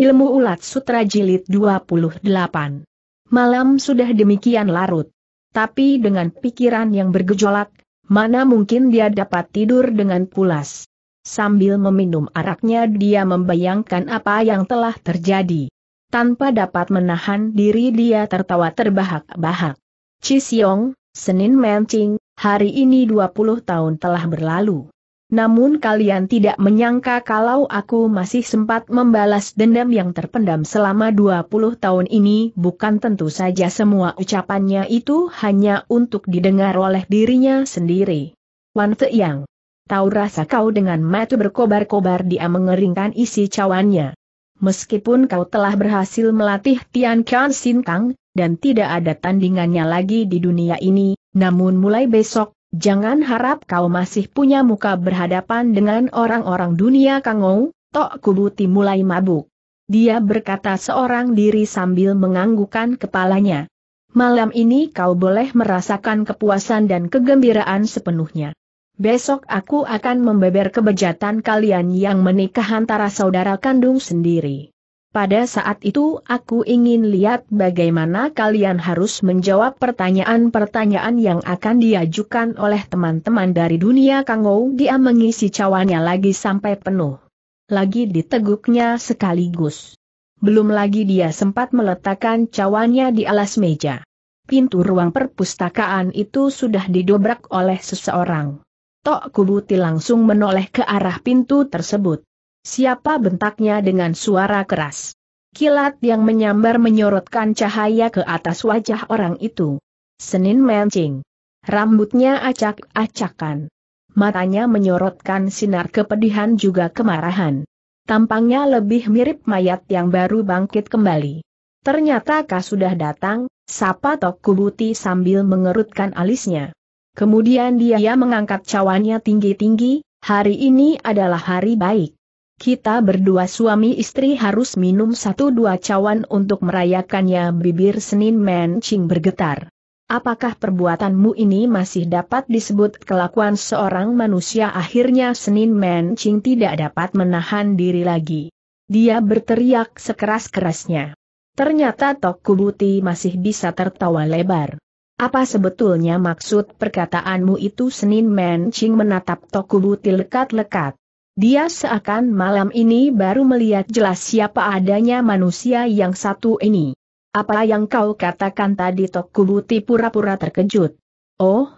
Ilmu Ulat Sutra Jilid 28 Malam sudah demikian larut. Tapi dengan pikiran yang bergejolak, mana mungkin dia dapat tidur dengan pulas. Sambil meminum araknya dia membayangkan apa yang telah terjadi. Tanpa dapat menahan diri dia tertawa terbahak-bahak. Cisyong, Senin Mencing, hari ini 20 tahun telah berlalu. Namun kalian tidak menyangka kalau aku masih sempat membalas dendam yang terpendam selama 20 tahun ini bukan tentu saja semua ucapannya itu hanya untuk didengar oleh dirinya sendiri. Wan Yang, Tahu rasa kau dengan mata berkobar-kobar dia mengeringkan isi cawannya. Meskipun kau telah berhasil melatih Tian Kian Sin Kang, dan tidak ada tandingannya lagi di dunia ini, namun mulai besok, Jangan harap kau masih punya muka berhadapan dengan orang-orang dunia Kangou, Tok Kubuti mulai mabuk. Dia berkata seorang diri sambil menganggukan kepalanya. Malam ini kau boleh merasakan kepuasan dan kegembiraan sepenuhnya. Besok aku akan membeber kebejatan kalian yang menikah antara saudara kandung sendiri. Pada saat itu aku ingin lihat bagaimana kalian harus menjawab pertanyaan-pertanyaan yang akan diajukan oleh teman-teman dari dunia Kangou. Dia mengisi cawannya lagi sampai penuh. Lagi diteguknya sekaligus. Belum lagi dia sempat meletakkan cawannya di alas meja. Pintu ruang perpustakaan itu sudah didobrak oleh seseorang. Tok Kubuti langsung menoleh ke arah pintu tersebut. Siapa bentaknya dengan suara keras? Kilat yang menyambar menyorotkan cahaya ke atas wajah orang itu. Senin mencing. Rambutnya acak-acakan. Matanya menyorotkan sinar kepedihan juga kemarahan. Tampangnya lebih mirip mayat yang baru bangkit kembali. Ternyata kah sudah datang, sapa Tok Kubuti sambil mengerutkan alisnya. Kemudian dia mengangkat cawannya tinggi-tinggi, hari ini adalah hari baik. Kita berdua suami istri harus minum satu dua cawan untuk merayakannya bibir Senin Ching bergetar. Apakah perbuatanmu ini masih dapat disebut kelakuan seorang manusia akhirnya Senin Ching tidak dapat menahan diri lagi. Dia berteriak sekeras-kerasnya. Ternyata Tok Kubuti masih bisa tertawa lebar. Apa sebetulnya maksud perkataanmu itu Senin Ching menatap Tok Kubuti lekat-lekat. Dia seakan malam ini baru melihat jelas siapa adanya manusia yang satu ini. Apa yang kau katakan tadi Tokubuti pura-pura terkejut. Oh,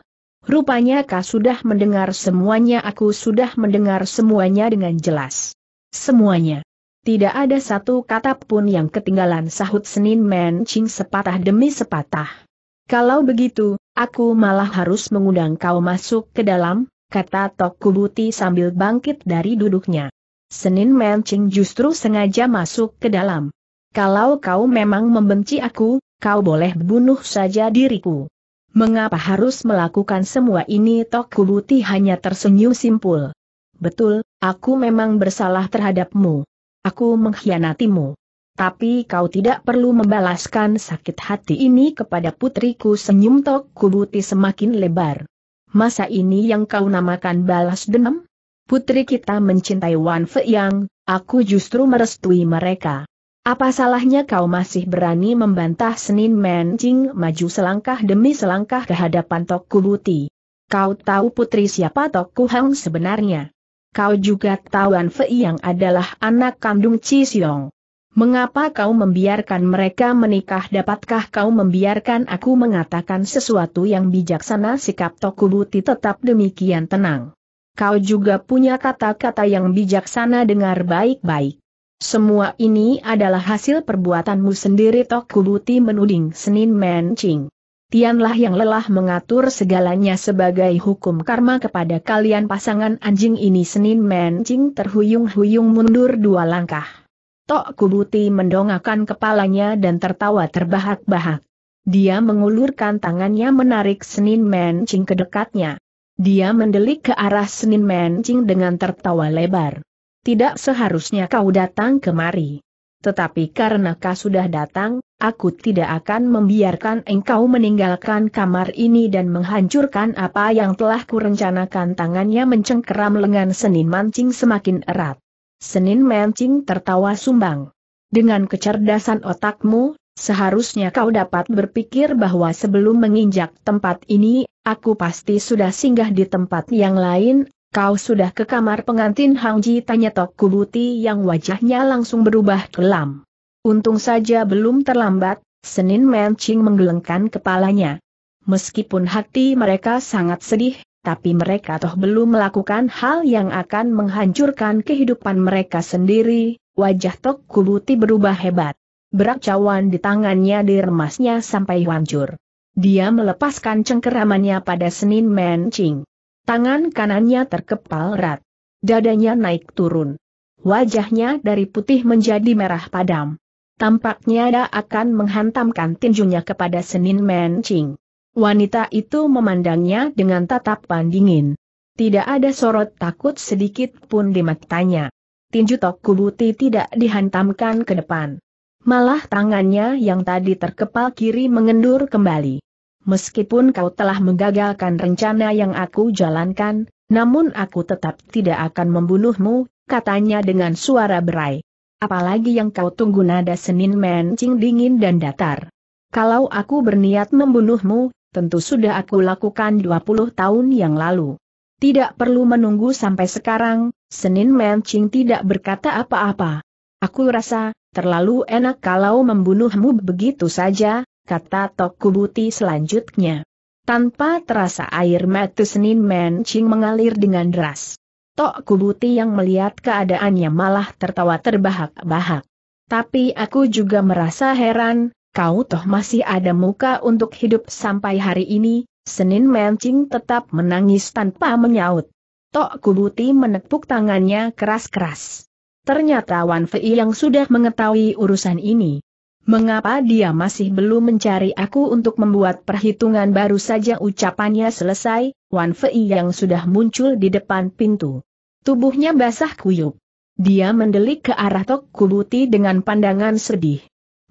rupanya kau sudah mendengar semuanya aku sudah mendengar semuanya dengan jelas. Semuanya. Tidak ada satu kata pun yang ketinggalan sahut Senin mencing sepatah demi sepatah. Kalau begitu, aku malah harus mengundang kau masuk ke dalam, kata Tok Kubuti sambil bangkit dari duduknya. Senin Mencing justru sengaja masuk ke dalam. Kalau kau memang membenci aku, kau boleh bunuh saja diriku. Mengapa harus melakukan semua ini Tok Kubuti hanya tersenyum simpul. Betul, aku memang bersalah terhadapmu. Aku mengkhianatimu. Tapi kau tidak perlu membalaskan sakit hati ini kepada putriku senyum Tok Kubuti semakin lebar masa ini yang kau namakan balas dendam? Putri kita mencintai Wan Fe Yang, aku justru merestui mereka. Apa salahnya kau masih berani membantah Senin Mencing maju selangkah demi selangkah ke hadapan Tok Buti? Kau tahu putri siapa Tok Hang sebenarnya? Kau juga tahu Wan Fei yang adalah anak kandung Ci Siong. Mengapa kau membiarkan mereka menikah? Dapatkah kau membiarkan aku mengatakan sesuatu yang bijaksana? Sikap Tokubuti tetap demikian tenang. Kau juga punya kata-kata yang bijaksana dengar baik-baik. Semua ini adalah hasil perbuatanmu sendiri Tokubuti menuding Senin Mencing. Tianlah yang lelah mengatur segalanya sebagai hukum karma kepada kalian pasangan anjing ini Senin Mencing terhuyung-huyung mundur dua langkah. Tok Kubuti mendongakkan kepalanya dan tertawa terbahak-bahak. Dia mengulurkan tangannya menarik Senin Mencing ke dekatnya. Dia mendelik ke arah Senin Mencing dengan tertawa lebar. Tidak seharusnya kau datang kemari. Tetapi karena kau sudah datang, aku tidak akan membiarkan engkau meninggalkan kamar ini dan menghancurkan apa yang telah kurencanakan tangannya mencengkeram lengan Senin Mancing semakin erat. Senin Mencing tertawa sumbang. Dengan kecerdasan otakmu, seharusnya kau dapat berpikir bahwa sebelum menginjak tempat ini, aku pasti sudah singgah di tempat yang lain, kau sudah ke kamar pengantin Hang Ji tanya Tok Kubuti yang wajahnya langsung berubah kelam. Untung saja belum terlambat, Senin Mencing menggelengkan kepalanya. Meskipun hati mereka sangat sedih, tapi mereka toh belum melakukan hal yang akan menghancurkan kehidupan mereka sendiri, wajah Tok Kubuti berubah hebat. Berak cawan di tangannya diremasnya sampai hancur. Dia melepaskan cengkeramannya pada Senin Mencing. Tangan kanannya terkepal erat. Dadanya naik turun. Wajahnya dari putih menjadi merah padam. Tampaknya dia akan menghantamkan tinjunya kepada Senin Mencing. Wanita itu memandangnya dengan tatap dingin. Tidak ada sorot takut sedikit pun di matanya. Tinju Tok Kubuti tidak dihantamkan ke depan. Malah tangannya yang tadi terkepal kiri mengendur kembali. Meskipun kau telah menggagalkan rencana yang aku jalankan, namun aku tetap tidak akan membunuhmu, katanya dengan suara berai. Apalagi yang kau tunggu nada Senin mencing dingin dan datar. Kalau aku berniat membunuhmu, tentu sudah aku lakukan 20 tahun yang lalu. Tidak perlu menunggu sampai sekarang, Senin Mencing tidak berkata apa-apa. Aku rasa, terlalu enak kalau membunuhmu begitu saja, kata Tok Kubuti selanjutnya. Tanpa terasa air mata Senin Mencing mengalir dengan deras. Tok Kubuti yang melihat keadaannya malah tertawa terbahak-bahak. Tapi aku juga merasa heran, kau toh masih ada muka untuk hidup sampai hari ini, Senin Mencing tetap menangis tanpa menyaut. Tok Kubuti menepuk tangannya keras-keras. Ternyata Wan Fei yang sudah mengetahui urusan ini. Mengapa dia masih belum mencari aku untuk membuat perhitungan baru saja ucapannya selesai, Wan Fei yang sudah muncul di depan pintu. Tubuhnya basah kuyup. Dia mendelik ke arah Tok Kubuti dengan pandangan sedih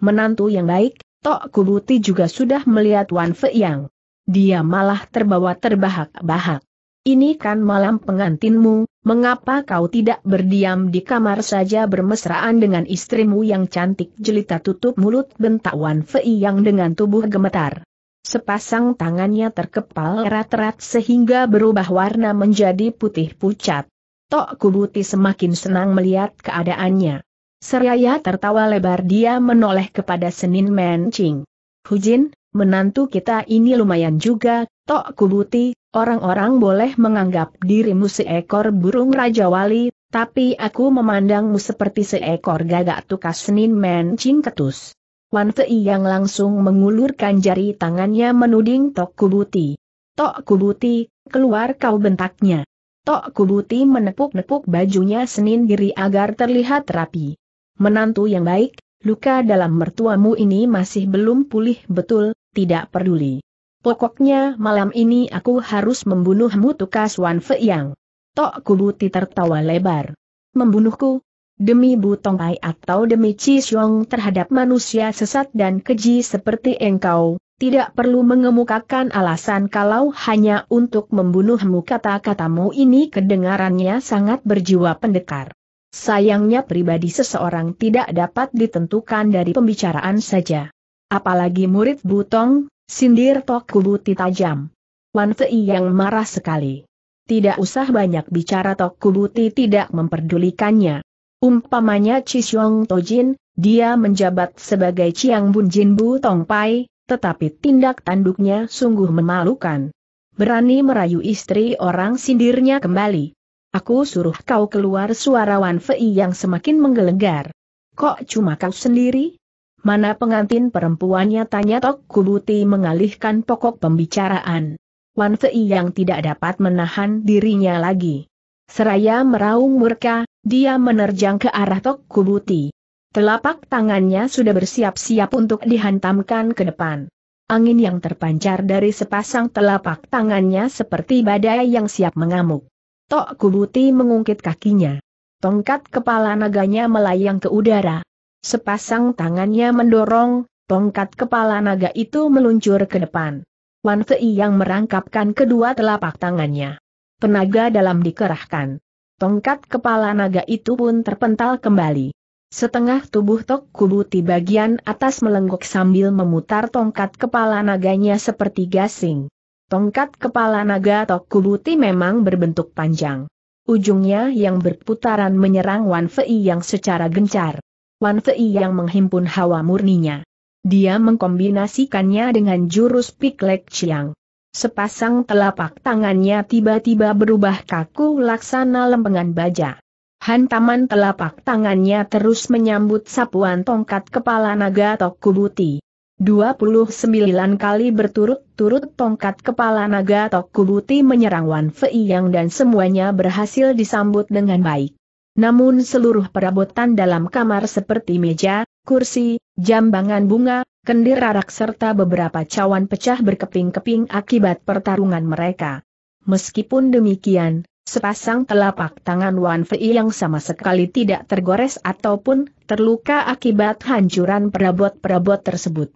menantu yang baik, Tok Kubuti juga sudah melihat Wan Yang. Dia malah terbawa terbahak-bahak. Ini kan malam pengantinmu, mengapa kau tidak berdiam di kamar saja bermesraan dengan istrimu yang cantik jelita tutup mulut bentak Wan Yang dengan tubuh gemetar. Sepasang tangannya terkepal erat-erat sehingga berubah warna menjadi putih pucat. Tok Kubuti semakin senang melihat keadaannya. Seraya tertawa lebar dia menoleh kepada Senin Mencing. Hujin, menantu kita ini lumayan juga, Tok Kubuti, orang-orang boleh menganggap dirimu seekor burung Raja Wali, tapi aku memandangmu seperti seekor gagak tukas Senin Mencing ketus. Wan Fei yang langsung mengulurkan jari tangannya menuding Tok Kubuti. Tok Kubuti, keluar kau bentaknya. Tok Kubuti menepuk-nepuk bajunya Senin Giri agar terlihat rapi menantu yang baik, luka dalam mertuamu ini masih belum pulih betul, tidak peduli. Pokoknya malam ini aku harus membunuhmu tukas Wan yang. Tok Kubuti tertawa lebar. Membunuhku? Demi Bu Ai atau demi Chi Xiong terhadap manusia sesat dan keji seperti engkau, tidak perlu mengemukakan alasan kalau hanya untuk membunuhmu kata-katamu ini kedengarannya sangat berjiwa pendekar. Sayangnya pribadi seseorang tidak dapat ditentukan dari pembicaraan saja. Apalagi murid Butong, sindir Tok Kubuti tajam. Wan Fei yang marah sekali. Tidak usah banyak bicara Tok Kubuti tidak memperdulikannya. Umpamanya Cisyong Tojin, dia menjabat sebagai Chiang Bunjin Butong Pai, tetapi tindak tanduknya sungguh memalukan. Berani merayu istri orang sindirnya kembali. Aku suruh kau keluar suara Wan Fei yang semakin menggelegar. Kok cuma kau sendiri? Mana pengantin perempuannya tanya Tok Kubuti mengalihkan pokok pembicaraan. Wan Fei yang tidak dapat menahan dirinya lagi. Seraya meraung murka, dia menerjang ke arah Tok Kubuti. Telapak tangannya sudah bersiap-siap untuk dihantamkan ke depan. Angin yang terpancar dari sepasang telapak tangannya seperti badai yang siap mengamuk. Tok Kubuti mengungkit kakinya. Tongkat kepala naganya melayang ke udara. Sepasang tangannya mendorong, tongkat kepala naga itu meluncur ke depan. Wan Fei yang merangkapkan kedua telapak tangannya. Tenaga dalam dikerahkan. Tongkat kepala naga itu pun terpental kembali. Setengah tubuh Tok Kubuti bagian atas melengkuk sambil memutar tongkat kepala naganya seperti gasing. Tongkat kepala naga Tokubuti memang berbentuk panjang. Ujungnya yang berputaran menyerang Wan Fei yang secara gencar. Wan Fei yang menghimpun hawa murninya. Dia mengkombinasikannya dengan jurus Piklek Chiang. Sepasang telapak tangannya tiba-tiba berubah kaku laksana lempengan baja. Hantaman telapak tangannya terus menyambut sapuan tongkat kepala naga Tokubuti. 29 kali berturut-turut tongkat kepala naga Tokubuti menyerang Wan Fei Yang dan semuanya berhasil disambut dengan baik. Namun seluruh perabotan dalam kamar seperti meja, kursi, jambangan bunga, kendir arak serta beberapa cawan pecah berkeping-keping akibat pertarungan mereka. Meskipun demikian, sepasang telapak tangan Wan Fei yang sama sekali tidak tergores ataupun terluka akibat hancuran perabot-perabot tersebut.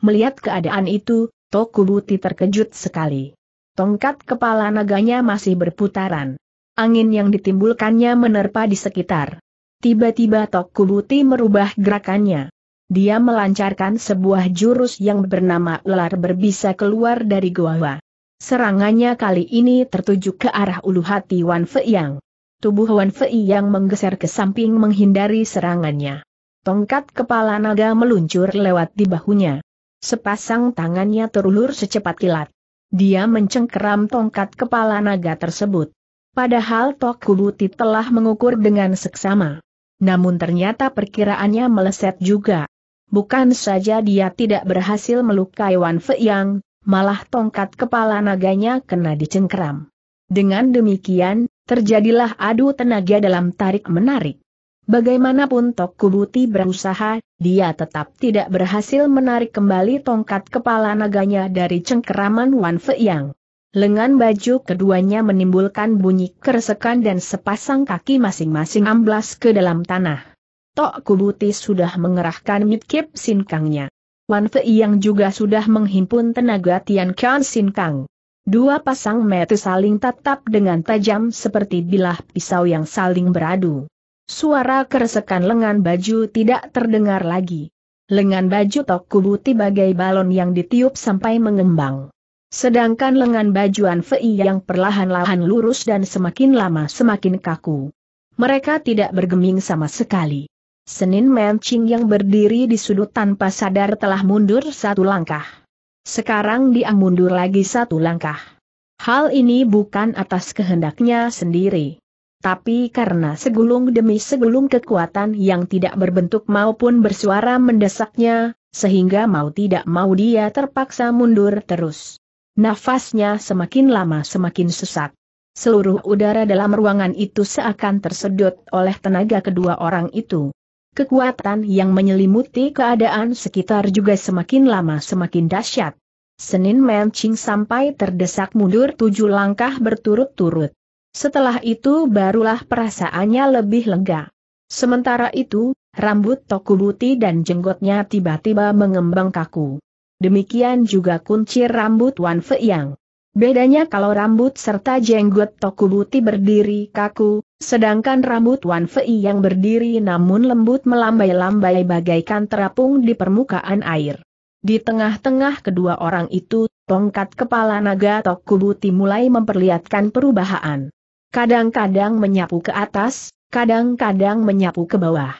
Melihat keadaan itu, Tokubuti terkejut sekali. Tongkat kepala naganya masih berputaran. Angin yang ditimbulkannya menerpa di sekitar. Tiba-tiba Tokubuti merubah gerakannya. Dia melancarkan sebuah jurus yang bernama ular berbisa keluar dari goa. Serangannya kali ini tertuju ke arah ulu hati Wan Feiyang. Tubuh Wan Feiyang menggeser ke samping menghindari serangannya. Tongkat kepala naga meluncur lewat di bahunya. Sepasang tangannya terulur secepat kilat. Dia mencengkeram tongkat kepala naga tersebut. Padahal Tok Tokubuti telah mengukur dengan seksama. Namun ternyata perkiraannya meleset juga. Bukan saja dia tidak berhasil melukai Wan Feiyang, malah tongkat kepala naganya kena dicengkeram. Dengan demikian, terjadilah adu tenaga dalam tarik-menarik. Bagaimanapun Tok Kubuti berusaha, dia tetap tidak berhasil menarik kembali tongkat kepala naganya dari cengkeraman Wan Yang. Lengan baju keduanya menimbulkan bunyi keresekan dan sepasang kaki masing-masing amblas ke dalam tanah. Tok Kubuti sudah mengerahkan mitkip sinkangnya. Wan Yang juga sudah menghimpun tenaga Tian Kian sinkang. Dua pasang mata saling tatap dengan tajam seperti bilah pisau yang saling beradu. Suara keresekan lengan baju tidak terdengar lagi. Lengan baju Tok Kubuti bagai balon yang ditiup sampai mengembang. Sedangkan lengan bajuan Fei yang perlahan-lahan lurus dan semakin lama semakin kaku. Mereka tidak bergeming sama sekali. Senin Mencing yang berdiri di sudut tanpa sadar telah mundur satu langkah. Sekarang dia mundur lagi satu langkah. Hal ini bukan atas kehendaknya sendiri tapi karena segulung demi segulung kekuatan yang tidak berbentuk maupun bersuara mendesaknya, sehingga mau tidak mau dia terpaksa mundur terus. Nafasnya semakin lama semakin sesak. Seluruh udara dalam ruangan itu seakan tersedot oleh tenaga kedua orang itu. Kekuatan yang menyelimuti keadaan sekitar juga semakin lama semakin dahsyat. Senin Mencing sampai terdesak mundur tujuh langkah berturut-turut. Setelah itu barulah perasaannya lebih lega. Sementara itu, rambut Tokubuti dan jenggotnya tiba-tiba mengembang kaku. Demikian juga kuncir rambut Wan Feiyang. Bedanya kalau rambut serta jenggot Tokubuti berdiri kaku, sedangkan rambut Wan Fei yang berdiri namun lembut melambai-lambai bagaikan terapung di permukaan air. Di tengah-tengah kedua orang itu, tongkat kepala naga Tokubuti mulai memperlihatkan perubahan kadang-kadang menyapu ke atas, kadang-kadang menyapu ke bawah.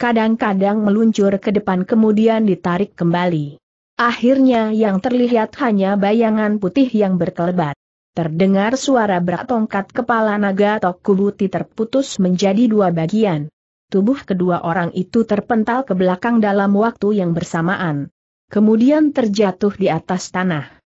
Kadang-kadang meluncur ke depan kemudian ditarik kembali. Akhirnya yang terlihat hanya bayangan putih yang berkelebat. Terdengar suara berat tongkat kepala naga Tokubuti terputus menjadi dua bagian. Tubuh kedua orang itu terpental ke belakang dalam waktu yang bersamaan. Kemudian terjatuh di atas tanah.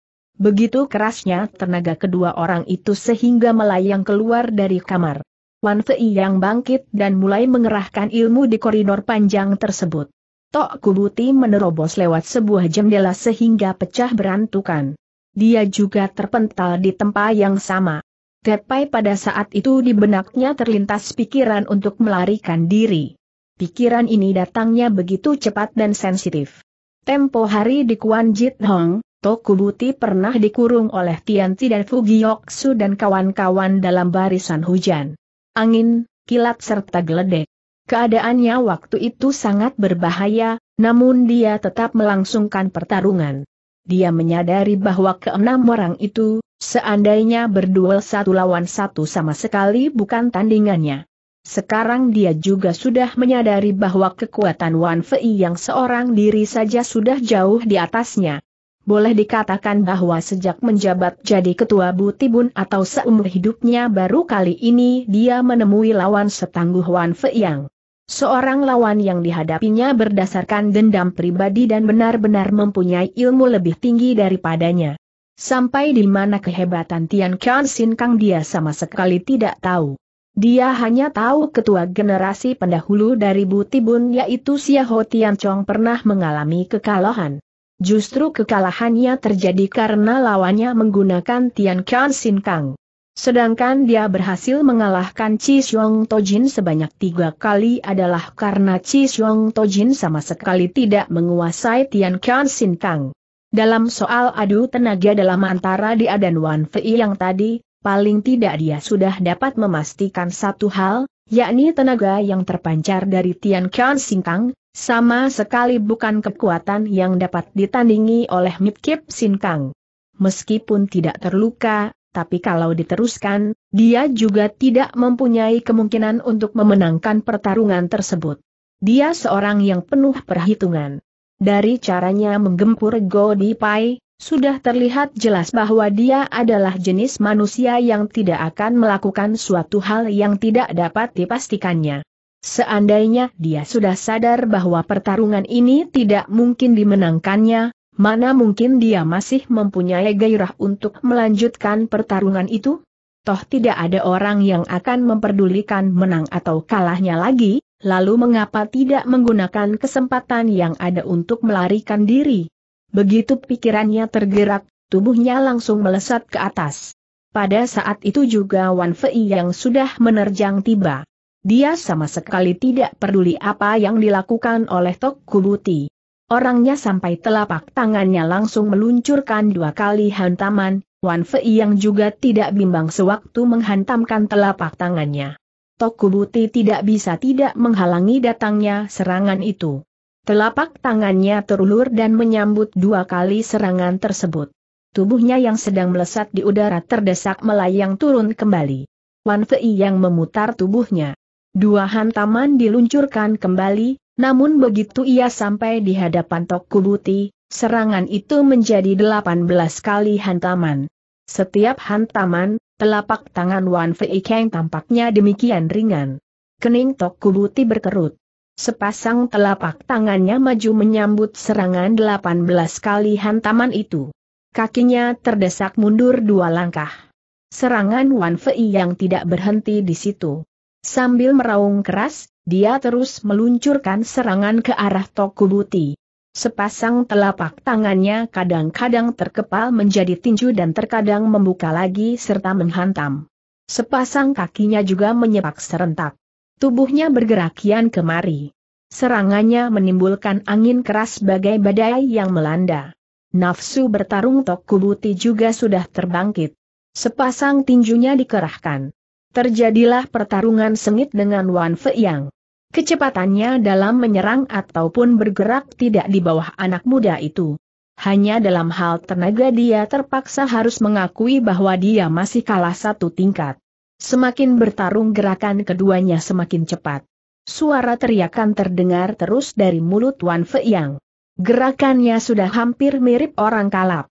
Begitu kerasnya tenaga kedua orang itu sehingga melayang keluar dari kamar. Wan Fei yang bangkit dan mulai mengerahkan ilmu di koridor panjang tersebut. Tok Kubuti menerobos lewat sebuah jendela sehingga pecah berantukan. Dia juga terpental di tempat yang sama. Tepai pada saat itu di benaknya terlintas pikiran untuk melarikan diri. Pikiran ini datangnya begitu cepat dan sensitif. Tempo hari di Kuan Jit Hong, Tokubuti pernah dikurung oleh Tianti dan Fugioksu dan kawan-kawan dalam barisan hujan. Angin, kilat serta geledek. Keadaannya waktu itu sangat berbahaya, namun dia tetap melangsungkan pertarungan. Dia menyadari bahwa keenam orang itu, seandainya berduel satu lawan satu sama sekali bukan tandingannya. Sekarang dia juga sudah menyadari bahwa kekuatan Wan Fei yang seorang diri saja sudah jauh di atasnya boleh dikatakan bahwa sejak menjabat jadi ketua Butibun atau seumur hidupnya baru kali ini dia menemui lawan setangguh Wan Feiyang. Seorang lawan yang dihadapinya berdasarkan dendam pribadi dan benar-benar mempunyai ilmu lebih tinggi daripadanya. Sampai di mana kehebatan Tian Qian Sin Kang dia sama sekali tidak tahu. Dia hanya tahu ketua generasi pendahulu dari Butibun yaitu Xiao Tian Chong pernah mengalami kekalahan. Justru kekalahannya terjadi karena lawannya menggunakan Tian Qian Sin Kang. Sedangkan dia berhasil mengalahkan Chi Xiong Tojin sebanyak tiga kali adalah karena Chi Xiong Tojin sama sekali tidak menguasai Tian Qian Sin Kang. Dalam soal adu tenaga dalam antara dia dan Wan Fei yang tadi, paling tidak dia sudah dapat memastikan satu hal, yakni tenaga yang terpancar dari Tian Kan Kang, sama sekali bukan kekuatan yang dapat ditandingi oleh Mikip Sin Kang. Meskipun tidak terluka, tapi kalau diteruskan, dia juga tidak mempunyai kemungkinan untuk memenangkan pertarungan tersebut. Dia seorang yang penuh perhitungan. Dari caranya menggempur Godi Pai, sudah terlihat jelas bahwa dia adalah jenis manusia yang tidak akan melakukan suatu hal yang tidak dapat dipastikannya. Seandainya dia sudah sadar bahwa pertarungan ini tidak mungkin dimenangkannya, mana mungkin dia masih mempunyai gairah untuk melanjutkan pertarungan itu? Toh tidak ada orang yang akan memperdulikan menang atau kalahnya lagi, lalu mengapa tidak menggunakan kesempatan yang ada untuk melarikan diri? Begitu pikirannya tergerak, tubuhnya langsung melesat ke atas. Pada saat itu juga Wan Fei yang sudah menerjang tiba. Dia sama sekali tidak peduli apa yang dilakukan oleh Tok Kubuti. Orangnya sampai telapak tangannya langsung meluncurkan dua kali hantaman, Wan Fei yang juga tidak bimbang sewaktu menghantamkan telapak tangannya. Tok Kubuti tidak bisa tidak menghalangi datangnya serangan itu. Telapak tangannya terulur dan menyambut dua kali serangan tersebut. Tubuhnya yang sedang melesat di udara terdesak melayang turun kembali. Wan Fei yang memutar tubuhnya. Dua hantaman diluncurkan kembali, namun begitu ia sampai di hadapan Tok Kubuti, serangan itu menjadi 18 kali hantaman. Setiap hantaman, telapak tangan Wan Fei Kang tampaknya demikian ringan. Kening Tok Kubuti berkerut. Sepasang telapak tangannya maju menyambut serangan 18 kali hantaman itu. Kakinya terdesak mundur dua langkah. Serangan Wan Fei yang tidak berhenti di situ. Sambil meraung keras, dia terus meluncurkan serangan ke arah Tokubuti. Sepasang telapak tangannya kadang-kadang terkepal menjadi tinju dan terkadang membuka lagi serta menghantam. Sepasang kakinya juga menyepak serentak. Tubuhnya bergerak kian kemari. Serangannya menimbulkan angin keras bagai badai yang melanda. Nafsu bertarung Tokubuti juga sudah terbangkit. Sepasang tinjunya dikerahkan. Terjadilah pertarungan sengit dengan Wan yang Kecepatannya dalam menyerang ataupun bergerak tidak di bawah anak muda itu. Hanya dalam hal tenaga dia terpaksa harus mengakui bahwa dia masih kalah satu tingkat. Semakin bertarung gerakan keduanya semakin cepat. Suara teriakan terdengar terus dari mulut Wan yang Gerakannya sudah hampir mirip orang kalap.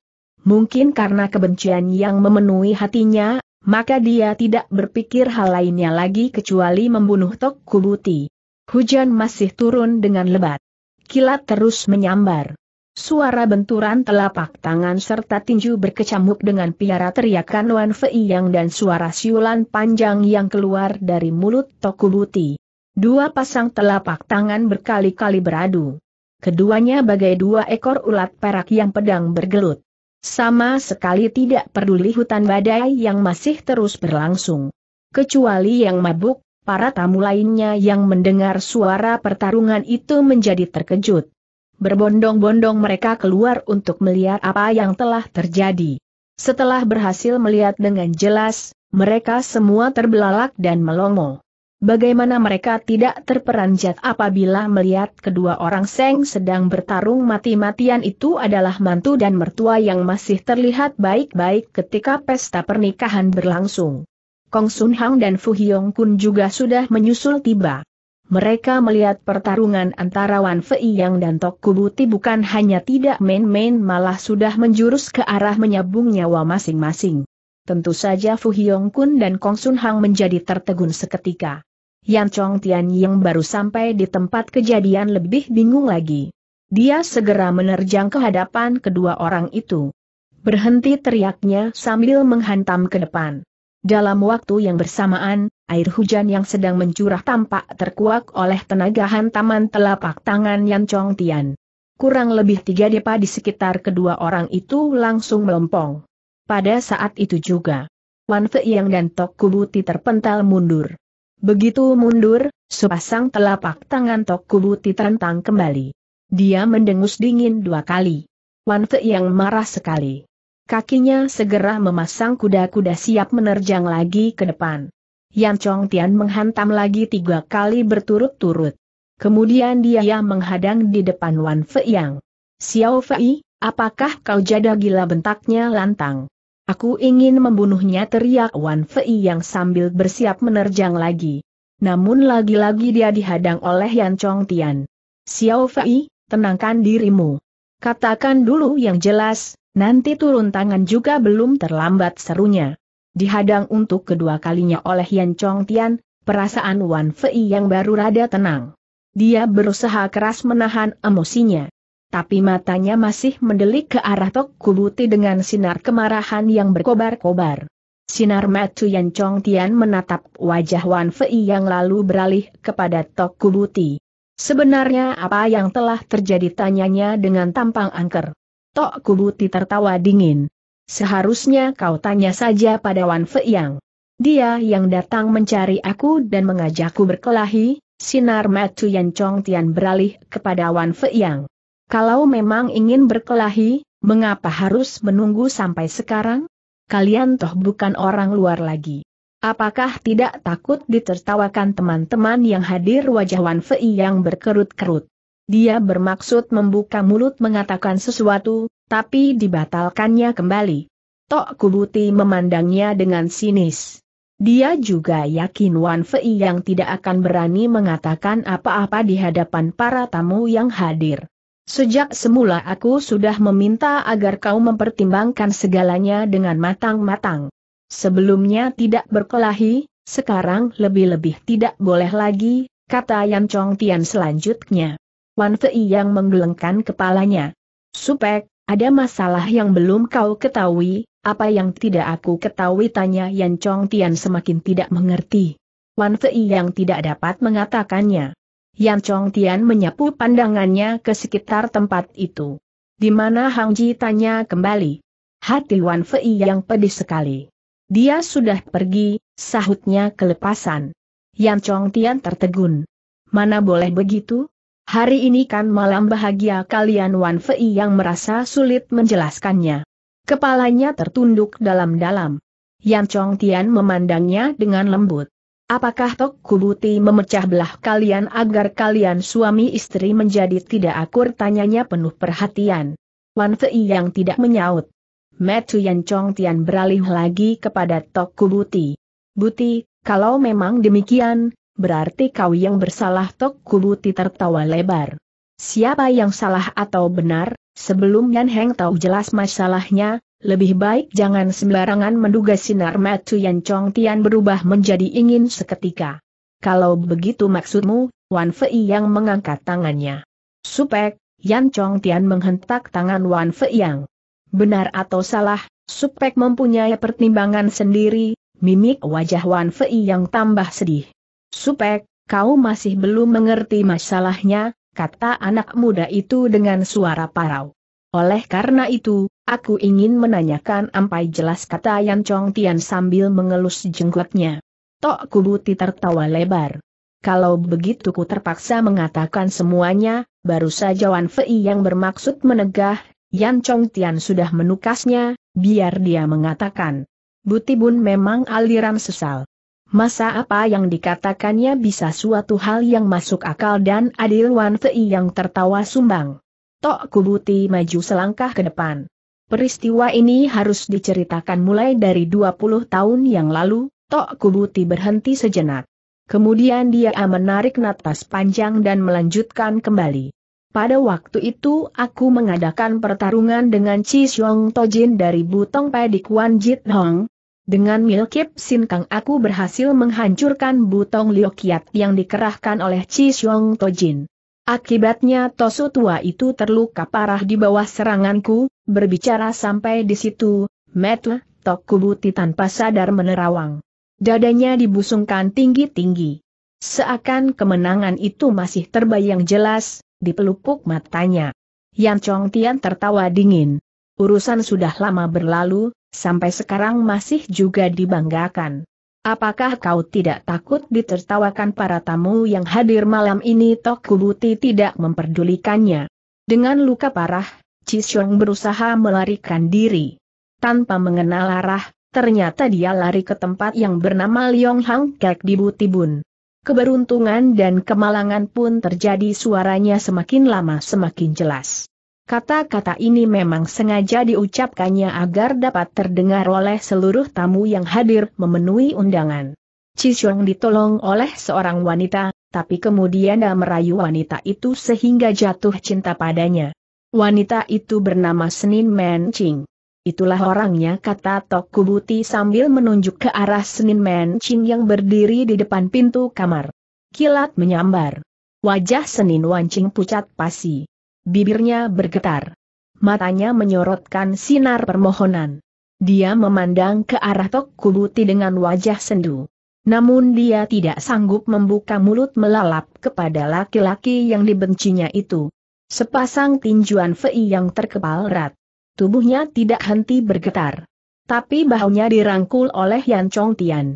Mungkin karena kebencian yang memenuhi hatinya, maka dia tidak berpikir hal lainnya lagi kecuali membunuh Tok Kubuti. Hujan masih turun dengan lebat. Kilat terus menyambar. Suara benturan telapak tangan serta tinju berkecamuk dengan piara teriakan Wan Fei Yang dan suara siulan panjang yang keluar dari mulut Tokubuti. Dua pasang telapak tangan berkali-kali beradu. Keduanya bagai dua ekor ulat perak yang pedang bergelut. Sama sekali tidak peduli hutan badai yang masih terus berlangsung. Kecuali yang mabuk, para tamu lainnya yang mendengar suara pertarungan itu menjadi terkejut. Berbondong-bondong mereka keluar untuk melihat apa yang telah terjadi. Setelah berhasil melihat dengan jelas, mereka semua terbelalak dan melongo. Bagaimana mereka tidak terperanjat apabila melihat kedua orang Seng sedang bertarung mati-matian itu adalah mantu dan mertua yang masih terlihat baik-baik ketika pesta pernikahan berlangsung. Kong Sun Hang dan Fu Hyong Kun juga sudah menyusul tiba. Mereka melihat pertarungan antara Wan Fei Yang dan Tok Kubuti bukan hanya tidak main-main malah sudah menjurus ke arah menyambung nyawa masing-masing. Tentu saja Fu Hyong Kun dan Kong Sun Hang menjadi tertegun seketika. Yan Chong Tian yang baru sampai di tempat kejadian lebih bingung lagi. Dia segera menerjang ke hadapan kedua orang itu. Berhenti teriaknya sambil menghantam ke depan. Dalam waktu yang bersamaan, air hujan yang sedang mencurah tampak terkuak oleh tenaga hantaman telapak tangan Yan Chong Tian. Kurang lebih tiga depa di sekitar kedua orang itu langsung melompong. Pada saat itu juga, Wan Fei Yang dan Tok Kubuti terpental mundur. Begitu mundur, sepasang telapak tangan Tok Kubu ditantang kembali. Dia mendengus dingin dua kali. Wan Fe yang marah sekali. Kakinya segera memasang kuda-kuda siap menerjang lagi ke depan. Yan Chong Tian menghantam lagi tiga kali berturut-turut. Kemudian dia yang menghadang di depan Wan Fe Yang. Xiao Fei, apakah kau jadi gila bentaknya lantang? Aku ingin membunuhnya teriak Wan Fei yang sambil bersiap menerjang lagi. Namun lagi-lagi dia dihadang oleh Yan Chong Tian. Xiao Fei, tenangkan dirimu. Katakan dulu yang jelas, nanti turun tangan juga belum terlambat serunya. Dihadang untuk kedua kalinya oleh Yan Chong Tian, perasaan Wan Fei yang baru rada tenang. Dia berusaha keras menahan emosinya tapi matanya masih mendelik ke arah Tok Kubuti dengan sinar kemarahan yang berkobar-kobar. Sinar matu Yan Chong Tian menatap wajah Wan Fei yang lalu beralih kepada Tok Kubuti. Sebenarnya apa yang telah terjadi tanyanya dengan tampang angker. Tok Kubuti tertawa dingin. Seharusnya kau tanya saja pada Wan Fei yang. Dia yang datang mencari aku dan mengajakku berkelahi, sinar matu Yan Chong Tian beralih kepada Wan Fei yang. Kalau memang ingin berkelahi, mengapa harus menunggu sampai sekarang? Kalian toh bukan orang luar lagi. Apakah tidak takut ditertawakan teman-teman yang hadir wajah Wan Fei yang berkerut-kerut? Dia bermaksud membuka mulut mengatakan sesuatu, tapi dibatalkannya kembali. Tok Kubuti memandangnya dengan sinis. Dia juga yakin Wan Fei yang tidak akan berani mengatakan apa-apa di hadapan para tamu yang hadir. Sejak semula aku sudah meminta agar kau mempertimbangkan segalanya dengan matang-matang. Sebelumnya tidak berkelahi, sekarang lebih-lebih tidak boleh lagi, kata Yan Chong Tian selanjutnya. Wan Fei yang menggelengkan kepalanya. Supek, ada masalah yang belum kau ketahui, apa yang tidak aku ketahui tanya Yan Chong Tian semakin tidak mengerti. Wan Fei yang tidak dapat mengatakannya. Yan Chong Tian menyapu pandangannya ke sekitar tempat itu. Di mana Hang Ji tanya kembali. Hati Wan Fei yang pedih sekali. Dia sudah pergi, sahutnya kelepasan. Yan Chong Tian tertegun. Mana boleh begitu? Hari ini kan malam bahagia kalian Wan Fei yang merasa sulit menjelaskannya. Kepalanya tertunduk dalam-dalam. Yan Chong Tian memandangnya dengan lembut. Apakah Tok Kubuti memecah belah kalian agar kalian suami istri menjadi tidak akur tanyanya penuh perhatian? Wan Fei yang tidak menyaut. Metu Yan Chong Tian beralih lagi kepada Tok Kubuti. Buti, kalau memang demikian, berarti kau yang bersalah Tok Kubuti tertawa lebar. Siapa yang salah atau benar, sebelum Yan Heng tahu jelas masalahnya, lebih baik jangan sembarangan menduga sinar Matu Yan Chong Tian berubah menjadi ingin seketika. Kalau begitu maksudmu, Wan Fei yang mengangkat tangannya. Supek, Yan Chong Tian menghentak tangan Wan Fei yang. Benar atau salah, Supek mempunyai pertimbangan sendiri, mimik wajah Wan Fei yang tambah sedih. Supek, kau masih belum mengerti masalahnya, kata anak muda itu dengan suara parau. Oleh karena itu, aku ingin menanyakan ampai jelas kata Yan Chong Tian sambil mengelus jenggotnya. Tok Kubuti tertawa lebar. Kalau begitu ku terpaksa mengatakan semuanya, baru saja Wan Fei yang bermaksud menegah, Yan Chong Tian sudah menukasnya, biar dia mengatakan. Butibun memang aliran sesal. Masa apa yang dikatakannya bisa suatu hal yang masuk akal dan adil Wan Fei yang tertawa sumbang. Tok Kubuti maju selangkah ke depan. Peristiwa ini harus diceritakan mulai dari 20 tahun yang lalu, Tok Kubuti berhenti sejenak. Kemudian dia menarik napas panjang dan melanjutkan kembali. Pada waktu itu aku mengadakan pertarungan dengan Chi Xiong Tojin dari Butong Pedi Kuan Jit Hong. Dengan Milkip Sin aku berhasil menghancurkan Butong Liokiat yang dikerahkan oleh Chi Xiong Tojin. Akibatnya Tosu tua itu terluka parah di bawah seranganku, berbicara sampai di situ, Metu, Tokubuti tanpa sadar menerawang. Dadanya dibusungkan tinggi-tinggi. Seakan kemenangan itu masih terbayang jelas, di pelupuk matanya. Yan Chong Tian tertawa dingin. Urusan sudah lama berlalu, sampai sekarang masih juga dibanggakan. Apakah kau tidak takut ditertawakan para tamu yang hadir malam ini? Tok Kubuti tidak memperdulikannya. Dengan luka parah, Cisyong berusaha melarikan diri. Tanpa mengenal arah, ternyata dia lari ke tempat yang bernama Liong Hang Kek di Butibun. Keberuntungan dan kemalangan pun terjadi suaranya semakin lama semakin jelas. Kata-kata ini memang sengaja diucapkannya agar dapat terdengar oleh seluruh tamu yang hadir memenuhi undangan. Cisyong ditolong oleh seorang wanita, tapi kemudian dia merayu wanita itu sehingga jatuh cinta padanya. Wanita itu bernama Senin Mencing. Itulah orangnya kata Tok Kubuti sambil menunjuk ke arah Senin Mencing yang berdiri di depan pintu kamar. Kilat menyambar. Wajah Senin Wancing pucat pasi. Bibirnya bergetar. Matanya menyorotkan sinar permohonan. Dia memandang ke arah Tok Kubuti dengan wajah sendu. Namun dia tidak sanggup membuka mulut melalap kepada laki-laki yang dibencinya itu. Sepasang tinjuan Fei yang terkepal erat. Tubuhnya tidak henti bergetar. Tapi bahunya dirangkul oleh Yan Chong Tian.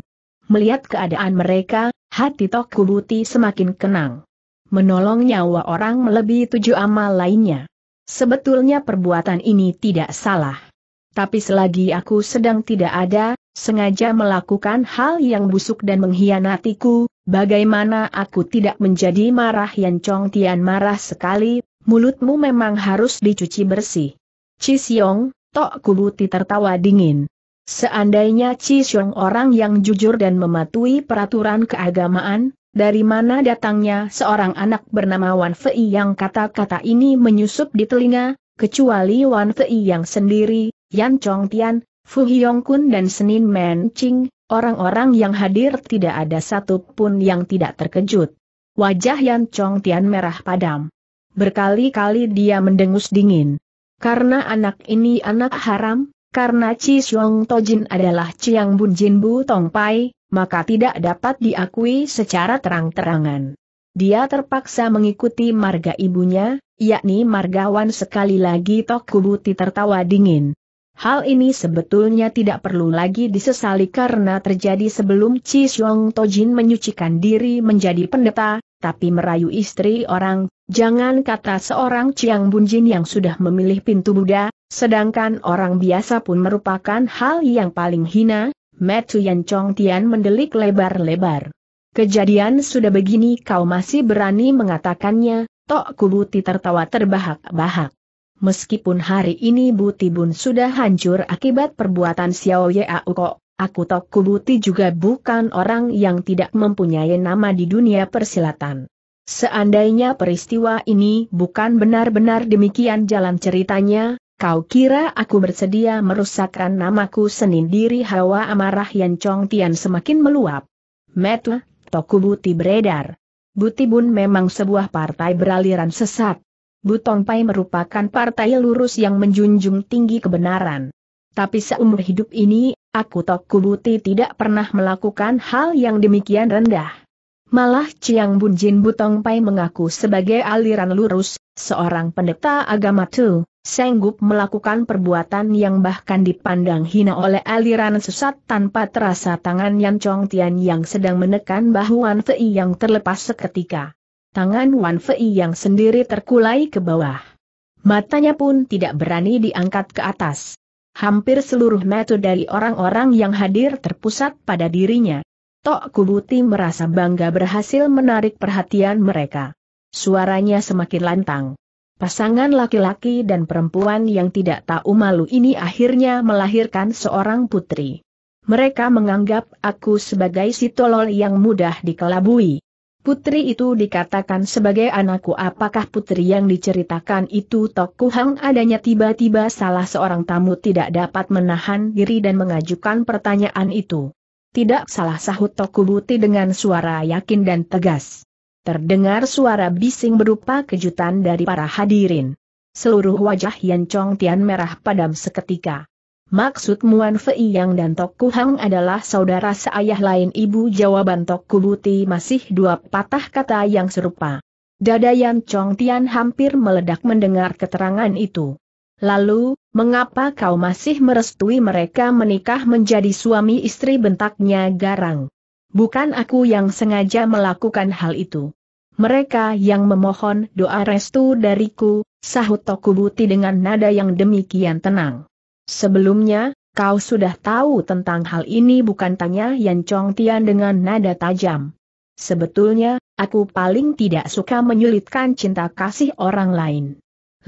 Melihat keadaan mereka, hati Tok Kubuti semakin kenang menolong nyawa orang melebihi tujuh amal lainnya. Sebetulnya perbuatan ini tidak salah. Tapi selagi aku sedang tidak ada, sengaja melakukan hal yang busuk dan menghianatiku, bagaimana aku tidak menjadi marah yang Chong Tian marah sekali, mulutmu memang harus dicuci bersih. Xiong, Tok Kubuti tertawa dingin. Seandainya Xiong orang yang jujur dan mematuhi peraturan keagamaan, dari mana datangnya seorang anak bernama Wan Fei yang kata-kata ini menyusup di telinga, kecuali Wan Fei yang sendiri, Yan Chong Tian, Fu Hyong Kun dan Senin Men Ching, orang-orang yang hadir tidak ada satu pun yang tidak terkejut. Wajah Yan Chong Tian merah padam. Berkali-kali dia mendengus dingin. Karena anak ini anak haram, karena Chi Xiong Tojin adalah Chiang Bun Jin Bu Tong Pai, maka tidak dapat diakui secara terang-terangan. Dia terpaksa mengikuti marga ibunya, yakni margawan sekali lagi Tokubuti tertawa dingin. Hal ini sebetulnya tidak perlu lagi disesali karena terjadi sebelum Chi Xiong Tojin menyucikan diri menjadi pendeta, tapi merayu istri orang, jangan kata seorang Chiang Bunjin yang sudah memilih pintu Buddha, sedangkan orang biasa pun merupakan hal yang paling hina, Metu Yan Chong Tian mendelik lebar-lebar. Kejadian sudah begini kau masih berani mengatakannya, Tok Kubuti tertawa terbahak-bahak. Meskipun hari ini Buti Bun sudah hancur akibat perbuatan Xiao Ye Kok, Aku Tok Kubuti juga bukan orang yang tidak mempunyai nama di dunia persilatan. Seandainya peristiwa ini bukan benar-benar demikian jalan ceritanya, Kau kira aku bersedia merusakkan namaku sendiri hawa amarah Yan Chong Tian semakin meluap. Metle, toku buti beredar. Buti Bun memang sebuah partai beraliran sesat. Butong Pai merupakan partai lurus yang menjunjung tinggi kebenaran. Tapi seumur hidup ini, aku Toku Buti tidak pernah melakukan hal yang demikian rendah. Malah Chiang Bun Jin Butong Pai mengaku sebagai aliran lurus, seorang pendeta agama tuh sanggup melakukan perbuatan yang bahkan dipandang hina oleh aliran sesat tanpa terasa tangan Yan Chong Tian yang sedang menekan bahu Wan Fei yang terlepas seketika. Tangan Wan Fei yang sendiri terkulai ke bawah. Matanya pun tidak berani diangkat ke atas. Hampir seluruh metode dari orang-orang yang hadir terpusat pada dirinya. Tok Kubuti merasa bangga berhasil menarik perhatian mereka. Suaranya semakin lantang. Pasangan laki-laki dan perempuan yang tidak tahu malu ini akhirnya melahirkan seorang putri. Mereka menganggap aku sebagai si tolol yang mudah dikelabui. Putri itu dikatakan sebagai anakku apakah putri yang diceritakan itu Tokuhang adanya tiba-tiba salah seorang tamu tidak dapat menahan diri dan mengajukan pertanyaan itu. Tidak salah sahut Tokubuti dengan suara yakin dan tegas terdengar suara bising berupa kejutan dari para hadirin. Seluruh wajah Yan Chong Tian merah padam seketika. Maksud Muan Fei Yang dan Tok Hang adalah saudara seayah lain ibu jawaban Tok Buti masih dua patah kata yang serupa. Dada Yan Chong Tian hampir meledak mendengar keterangan itu. Lalu, mengapa kau masih merestui mereka menikah menjadi suami istri bentaknya garang? Bukan aku yang sengaja melakukan hal itu. Mereka yang memohon doa restu dariku, sahut Tokubuti dengan nada yang demikian tenang. Sebelumnya, kau sudah tahu tentang hal ini bukan tanya Yan Chong Tian dengan nada tajam. Sebetulnya, aku paling tidak suka menyulitkan cinta kasih orang lain.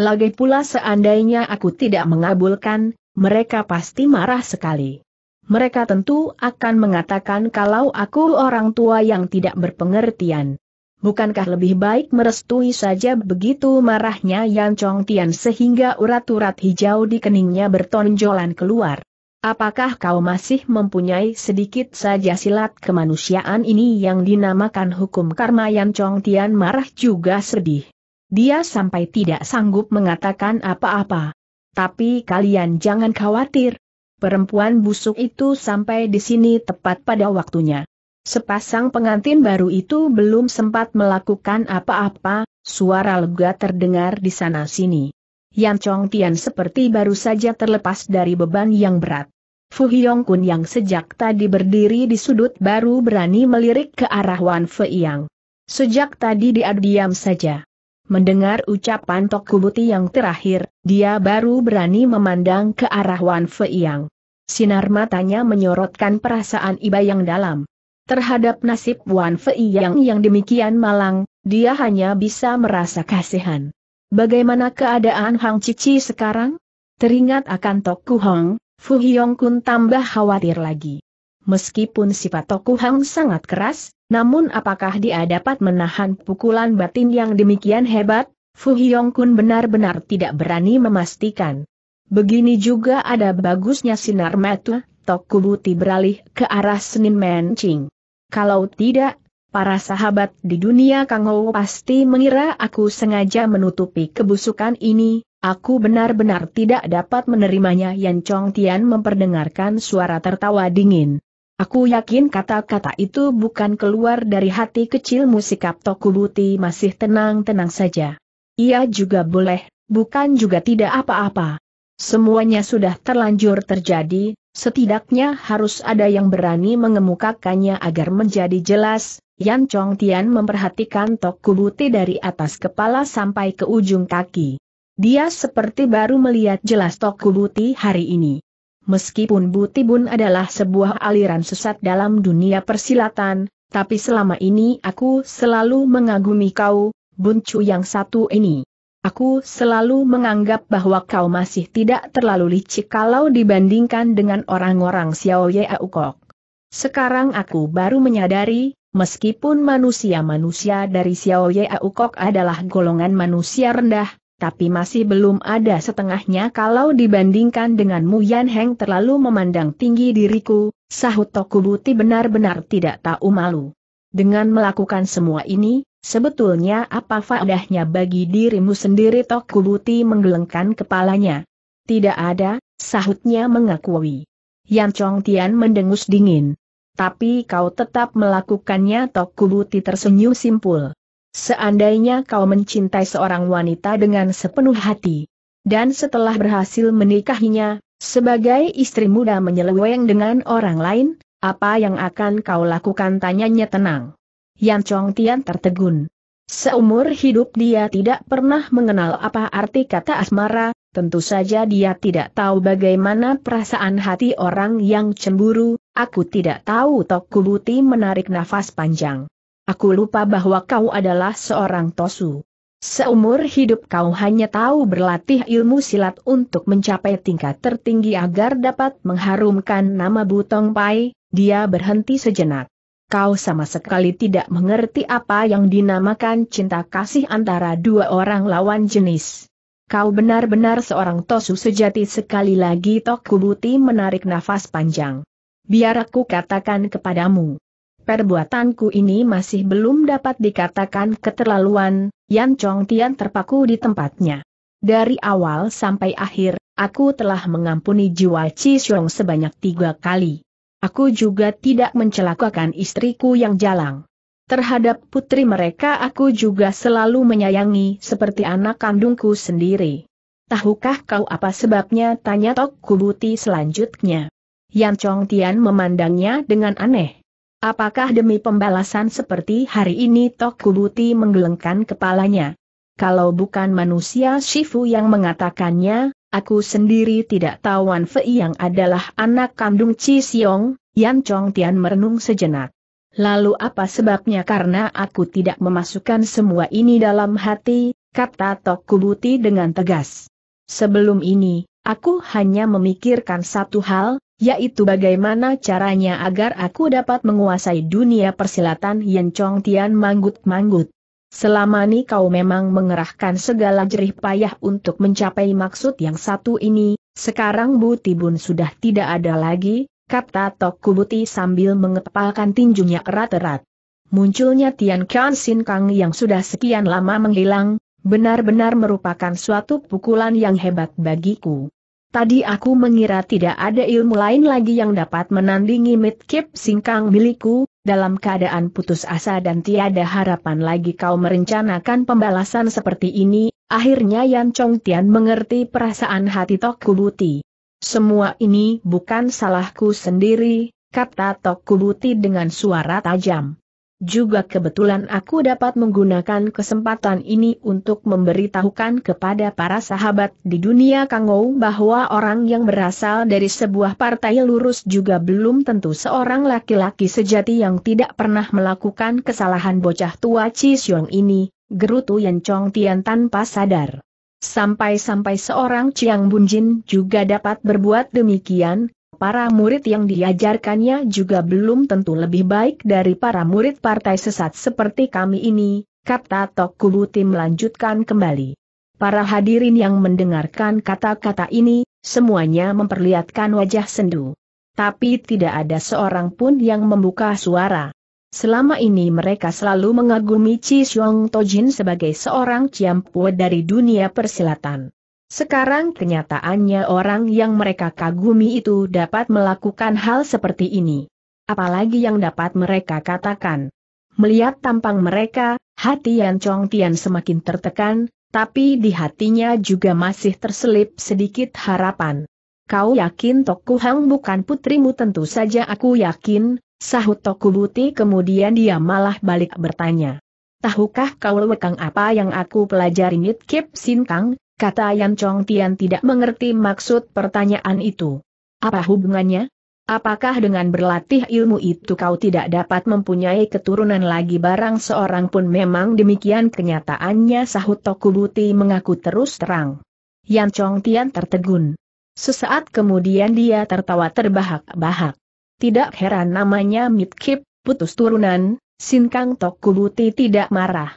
Lagi pula seandainya aku tidak mengabulkan, mereka pasti marah sekali mereka tentu akan mengatakan kalau aku orang tua yang tidak berpengertian. Bukankah lebih baik merestui saja begitu marahnya Yan Chong Tian sehingga urat-urat hijau di keningnya bertonjolan keluar? Apakah kau masih mempunyai sedikit saja silat kemanusiaan ini yang dinamakan hukum karma Yan Chong Tian marah juga sedih. Dia sampai tidak sanggup mengatakan apa-apa. Tapi kalian jangan khawatir, Perempuan busuk itu sampai di sini tepat pada waktunya. Sepasang pengantin baru itu belum sempat melakukan apa-apa, suara lega terdengar di sana-sini. Yan Chong Tian seperti baru saja terlepas dari beban yang berat. Fu Hyong Kun yang sejak tadi berdiri di sudut baru berani melirik ke arah Wan Fei Yang. Sejak tadi dia diam saja. Mendengar ucapan Tokubuti yang terakhir, dia baru berani memandang ke arah Wan Feiyang. Sinar matanya menyorotkan perasaan iba yang dalam. Terhadap nasib Wan Feiyang yang demikian malang, dia hanya bisa merasa kasihan. Bagaimana keadaan Hang Cici sekarang? Teringat akan Tokuhong, Hong, Fu Hyong Kun tambah khawatir lagi. Meskipun sifat Toku Hang sangat keras, namun apakah dia dapat menahan pukulan batin yang demikian hebat? Fu Hyong Kun benar-benar tidak berani memastikan. Begini juga ada bagusnya sinar mata, Toku Buti beralih ke arah Senin Mancing. Kalau tidak, para sahabat di dunia Kangou pasti mengira aku sengaja menutupi kebusukan ini, Aku benar-benar tidak dapat menerimanya Yan Chong Tian memperdengarkan suara tertawa dingin. Aku yakin kata-kata itu bukan keluar dari hati kecilmu sikap Tokubuti masih tenang-tenang saja. Ia juga boleh, bukan juga tidak apa-apa. Semuanya sudah terlanjur terjadi, setidaknya harus ada yang berani mengemukakannya agar menjadi jelas. Yan Chong Tian memperhatikan Tokubuti dari atas kepala sampai ke ujung kaki. Dia seperti baru melihat jelas Tokubuti hari ini meskipun Butibun adalah sebuah aliran sesat dalam dunia persilatan, tapi selama ini aku selalu mengagumi kau, Buncu yang satu ini. Aku selalu menganggap bahwa kau masih tidak terlalu licik kalau dibandingkan dengan orang-orang Xiao Ye Aukok. Sekarang aku baru menyadari, meskipun manusia-manusia dari Xiao Ye Aukok adalah golongan manusia rendah, tapi masih belum ada setengahnya kalau dibandingkan Mu Yan Heng terlalu memandang tinggi diriku, sahut Tokubuti benar-benar tidak tahu malu. Dengan melakukan semua ini, sebetulnya apa faedahnya bagi dirimu sendiri Tokubuti menggelengkan kepalanya. Tidak ada, sahutnya mengakui. Yan Chong Tian mendengus dingin. Tapi kau tetap melakukannya Tokubuti tersenyum simpul. Seandainya kau mencintai seorang wanita dengan sepenuh hati, dan setelah berhasil menikahinya, sebagai istri muda menyeleweng dengan orang lain, apa yang akan kau lakukan tanyanya tenang. Yan Chong Tian tertegun. Seumur hidup dia tidak pernah mengenal apa arti kata asmara, tentu saja dia tidak tahu bagaimana perasaan hati orang yang cemburu, aku tidak tahu Tok Kubuti menarik nafas panjang. Aku lupa bahwa kau adalah seorang tosu. Seumur hidup kau hanya tahu berlatih ilmu silat untuk mencapai tingkat tertinggi agar dapat mengharumkan nama Butong Pai, dia berhenti sejenak. Kau sama sekali tidak mengerti apa yang dinamakan cinta kasih antara dua orang lawan jenis. Kau benar-benar seorang tosu sejati sekali lagi Tok Tokubuti menarik nafas panjang. Biar aku katakan kepadamu perbuatanku ini masih belum dapat dikatakan keterlaluan, Yan Chong Tian terpaku di tempatnya. Dari awal sampai akhir, aku telah mengampuni jiwa Chi Xiong sebanyak tiga kali. Aku juga tidak mencelakakan istriku yang jalang. Terhadap putri mereka aku juga selalu menyayangi seperti anak kandungku sendiri. Tahukah kau apa sebabnya? Tanya Tok Kubuti selanjutnya. Yan Chong Tian memandangnya dengan aneh. Apakah demi pembalasan seperti hari ini Tok Kubuti menggelengkan kepalanya? Kalau bukan manusia Shifu yang mengatakannya, aku sendiri tidak tahu Wan Fei yang adalah anak kandung Chi Xiong, Yan Chong Tian merenung sejenak. Lalu apa sebabnya karena aku tidak memasukkan semua ini dalam hati, kata Tok Kubuti dengan tegas. Sebelum ini, aku hanya memikirkan satu hal, yaitu bagaimana caranya agar aku dapat menguasai dunia persilatan Yen Chong Tian manggut-manggut. Selama ini kau memang mengerahkan segala jerih payah untuk mencapai maksud yang satu ini, sekarang bu Tibun sudah tidak ada lagi, kata Tok Kubuti sambil mengepalkan tinjunya erat-erat. Munculnya Tian Kian Sin Kang yang sudah sekian lama menghilang, benar-benar merupakan suatu pukulan yang hebat bagiku. Tadi aku mengira tidak ada ilmu lain lagi yang dapat menandingi midkip singkang milikku, dalam keadaan putus asa dan tiada harapan lagi kau merencanakan pembalasan seperti ini, akhirnya Yan Chong Tian mengerti perasaan hati Tok Kubuti. Semua ini bukan salahku sendiri, kata Tok Kubuti dengan suara tajam. Juga kebetulan aku dapat menggunakan kesempatan ini untuk memberitahukan kepada para sahabat di dunia Kangou bahwa orang yang berasal dari sebuah partai lurus juga belum tentu seorang laki-laki sejati yang tidak pernah melakukan kesalahan bocah tua Xiong ini, gerutu Yan Chong Tian tanpa sadar. Sampai-sampai seorang Chiang Bunjin juga dapat berbuat demikian, Para murid yang diajarkannya juga belum tentu lebih baik dari para murid partai sesat seperti kami ini, kata Tok Kubuti melanjutkan kembali. Para hadirin yang mendengarkan kata-kata ini, semuanya memperlihatkan wajah sendu. Tapi tidak ada seorang pun yang membuka suara. Selama ini mereka selalu mengagumi Chi Xiong Tojin sebagai seorang ciampu dari dunia persilatan. Sekarang kenyataannya orang yang mereka kagumi itu dapat melakukan hal seperti ini. Apalagi yang dapat mereka katakan. Melihat tampang mereka, hati Yan Chong Tian semakin tertekan, tapi di hatinya juga masih terselip sedikit harapan. Kau yakin Toku Hang bukan putrimu tentu saja aku yakin, sahut Toku Buti kemudian dia malah balik bertanya. Tahukah kau lewekang apa yang aku pelajari Nit Kip Sin Kang, Kata Yan Chong Tian tidak mengerti maksud pertanyaan itu. Apa hubungannya? Apakah dengan berlatih ilmu itu kau tidak dapat mempunyai keturunan lagi barang seorang pun memang demikian kenyataannya sahut Tokubuti mengaku terus terang. Yan Chong Tian tertegun. Sesaat kemudian dia tertawa terbahak-bahak. Tidak heran namanya Kip, putus turunan, Sin Kang Tokubuti tidak marah.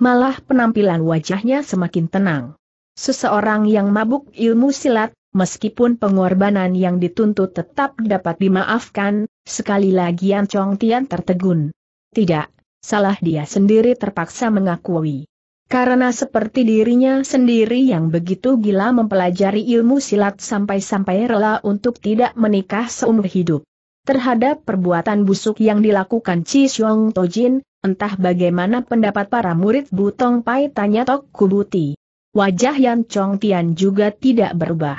Malah penampilan wajahnya semakin tenang. Seseorang yang mabuk ilmu silat, meskipun pengorbanan yang dituntut tetap dapat dimaafkan, sekali lagi An Chong Tian tertegun. Tidak, salah dia sendiri terpaksa mengakui. Karena seperti dirinya sendiri yang begitu gila mempelajari ilmu silat sampai-sampai rela untuk tidak menikah seumur hidup. Terhadap perbuatan busuk yang dilakukan Chi Xiong Tojin, entah bagaimana pendapat para murid Butong Pai tanya Tok Kubuti. Wajah Yan Chong Tian juga tidak berubah.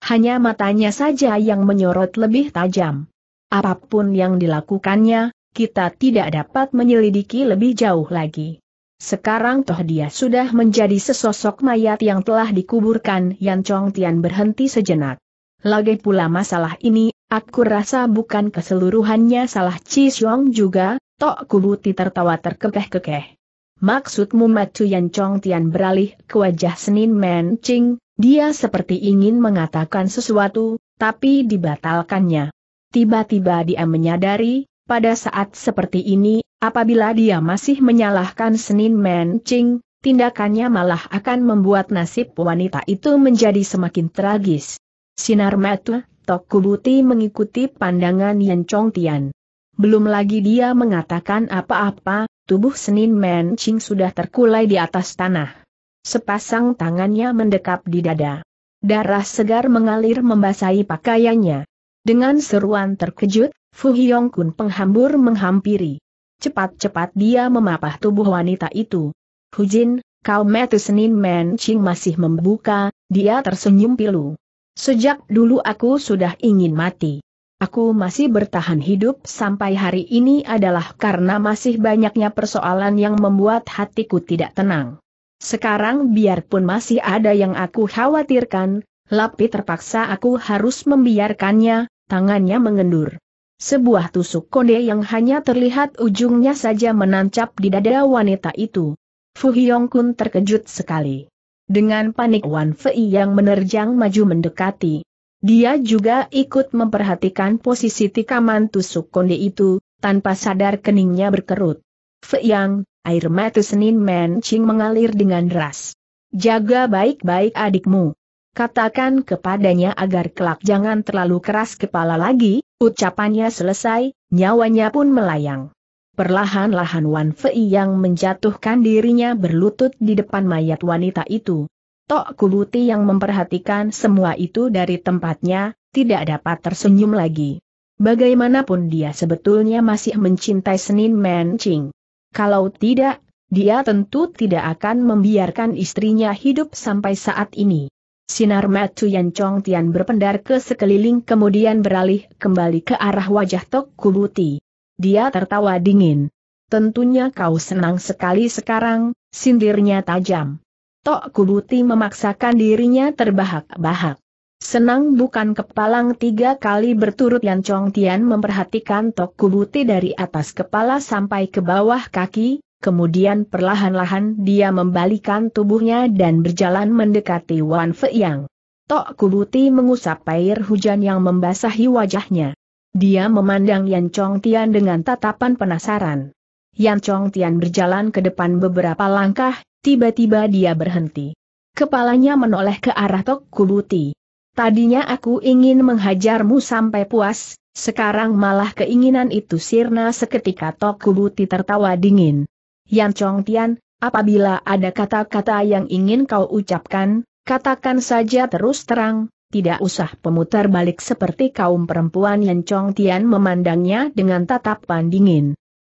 Hanya matanya saja yang menyorot lebih tajam. Apapun yang dilakukannya, kita tidak dapat menyelidiki lebih jauh lagi. Sekarang toh dia sudah menjadi sesosok mayat yang telah dikuburkan Yan Chong Tian berhenti sejenak. Lagi pula masalah ini, aku rasa bukan keseluruhannya salah Chi Xiong juga, Tok Kubuti tertawa terkekeh-kekeh. Maksudmu Macu Yan Chong Tian beralih ke wajah Senin Men Ching, dia seperti ingin mengatakan sesuatu, tapi dibatalkannya. Tiba-tiba dia menyadari, pada saat seperti ini, apabila dia masih menyalahkan Senin Men Ching, tindakannya malah akan membuat nasib wanita itu menjadi semakin tragis. Sinar mata, Tok Kubuti mengikuti pandangan Yan Chong Tian. Belum lagi dia mengatakan apa-apa, tubuh Senin Men Ching sudah terkulai di atas tanah. Sepasang tangannya mendekap di dada. Darah segar mengalir membasahi pakaiannya. Dengan seruan terkejut, Fu Hyong Kun penghambur menghampiri. Cepat-cepat dia memapah tubuh wanita itu. Hu Jin, kau metu Senin Men Ching masih membuka, dia tersenyum pilu. Sejak dulu aku sudah ingin mati. Aku masih bertahan hidup sampai hari ini adalah karena masih banyaknya persoalan yang membuat hatiku tidak tenang. Sekarang biarpun masih ada yang aku khawatirkan, Lapi terpaksa aku harus membiarkannya, tangannya mengendur. Sebuah tusuk konde yang hanya terlihat ujungnya saja menancap di dada wanita itu. Fu Hyong Kun terkejut sekali. Dengan panik Wan Fei yang menerjang maju mendekati, dia juga ikut memperhatikan posisi tikaman tusuk konde itu, tanpa sadar keningnya berkerut. Feyang, air mata Senin mencing mengalir dengan deras. Jaga baik-baik adikmu. Katakan kepadanya agar kelak jangan terlalu keras kepala lagi, ucapannya selesai, nyawanya pun melayang. Perlahan-lahan Wan Fei yang menjatuhkan dirinya berlutut di depan mayat wanita itu. Tok Kuluti yang memperhatikan semua itu dari tempatnya, tidak dapat tersenyum lagi. Bagaimanapun dia sebetulnya masih mencintai Senin Mancing. Kalau tidak, dia tentu tidak akan membiarkan istrinya hidup sampai saat ini. Sinar Matu Yan Chong Tian berpendar ke sekeliling kemudian beralih kembali ke arah wajah Tok Kuluti. Dia tertawa dingin. Tentunya kau senang sekali sekarang, sindirnya tajam. Tok Kubuti memaksakan dirinya terbahak-bahak. Senang bukan kepalang tiga kali berturut Yan Chong Tian memperhatikan Tok Kubuti dari atas kepala sampai ke bawah kaki, kemudian perlahan-lahan dia membalikan tubuhnya dan berjalan mendekati Wan Fei Yang. Tok Kubuti mengusap air hujan yang membasahi wajahnya. Dia memandang Yan Chong Tian dengan tatapan penasaran. Yan Chong Tian berjalan ke depan beberapa langkah, Tiba-tiba dia berhenti. Kepalanya menoleh ke arah Tok Kubuti. Tadinya aku ingin menghajarmu sampai puas, sekarang malah keinginan itu sirna seketika Tok Kubuti tertawa dingin. Yan Chong Tian, apabila ada kata-kata yang ingin kau ucapkan, katakan saja terus terang, tidak usah pemutar balik seperti kaum perempuan Yan Chong Tian memandangnya dengan tatapan dingin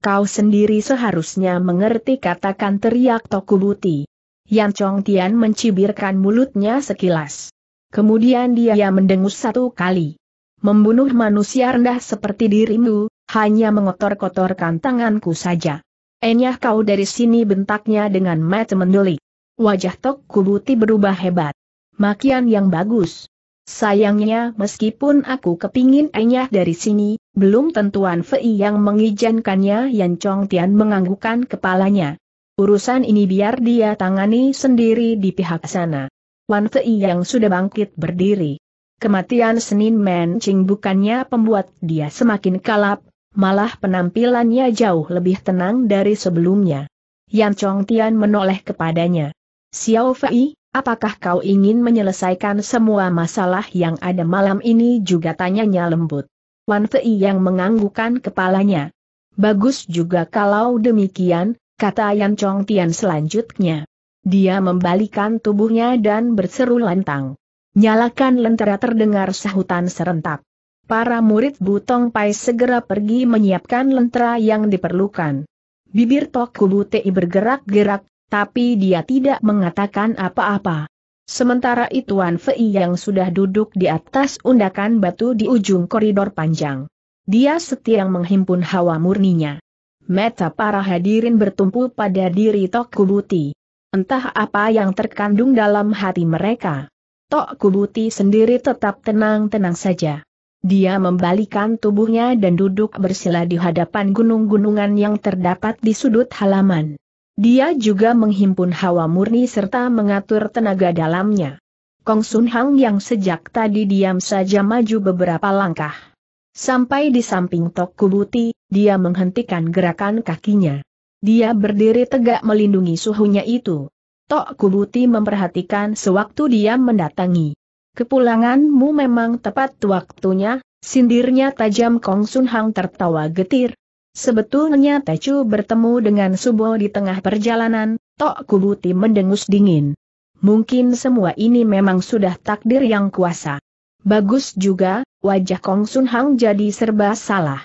kau sendiri seharusnya mengerti katakan teriak Tokubuti. Yan Chong Tian mencibirkan mulutnya sekilas. Kemudian dia mendengus satu kali. Membunuh manusia rendah seperti dirimu, hanya mengotor-kotorkan tanganku saja. Enyah kau dari sini bentaknya dengan mata mendulik. Wajah Tok Kubuti berubah hebat. Makian yang bagus. Sayangnya meskipun aku kepingin enyah dari sini, belum tentuan Fei yang mengizinkannya Yan Chong Tian menganggukkan kepalanya. Urusan ini biar dia tangani sendiri di pihak sana. Wan Fei yang sudah bangkit berdiri. Kematian Senin Men Ching bukannya pembuat dia semakin kalap, malah penampilannya jauh lebih tenang dari sebelumnya. Yan Chong Tian menoleh kepadanya. Xiao Fei, Apakah kau ingin menyelesaikan semua masalah yang ada malam ini juga tanyanya lembut. Wan Fei yang menganggukan kepalanya. Bagus juga kalau demikian, kata Yan Chong Tian selanjutnya. Dia membalikan tubuhnya dan berseru lantang. Nyalakan lentera terdengar sahutan serentak. Para murid Butong Pai segera pergi menyiapkan lentera yang diperlukan. Bibir Tok bergerak-gerak, tapi dia tidak mengatakan apa-apa. Sementara itu Wan Fei yang sudah duduk di atas undakan batu di ujung koridor panjang. Dia setia menghimpun hawa murninya. Meta para hadirin bertumpu pada diri Tok Kubuti. Entah apa yang terkandung dalam hati mereka. Tok Kubuti sendiri tetap tenang-tenang saja. Dia membalikan tubuhnya dan duduk bersila di hadapan gunung-gunungan yang terdapat di sudut halaman. Dia juga menghimpun hawa murni serta mengatur tenaga dalamnya. Kong Sun Hang yang sejak tadi diam saja maju beberapa langkah. Sampai di samping Tok Kubuti, dia menghentikan gerakan kakinya. Dia berdiri tegak melindungi suhunya itu. Tok Kubuti memperhatikan sewaktu dia mendatangi. Kepulanganmu memang tepat waktunya, sindirnya tajam Kong Sun Hang tertawa getir, Sebetulnya Tecu bertemu dengan Subo di tengah perjalanan, Tok Kubuti mendengus dingin. Mungkin semua ini memang sudah takdir yang kuasa. Bagus juga, wajah Kong Sun Hang jadi serba salah.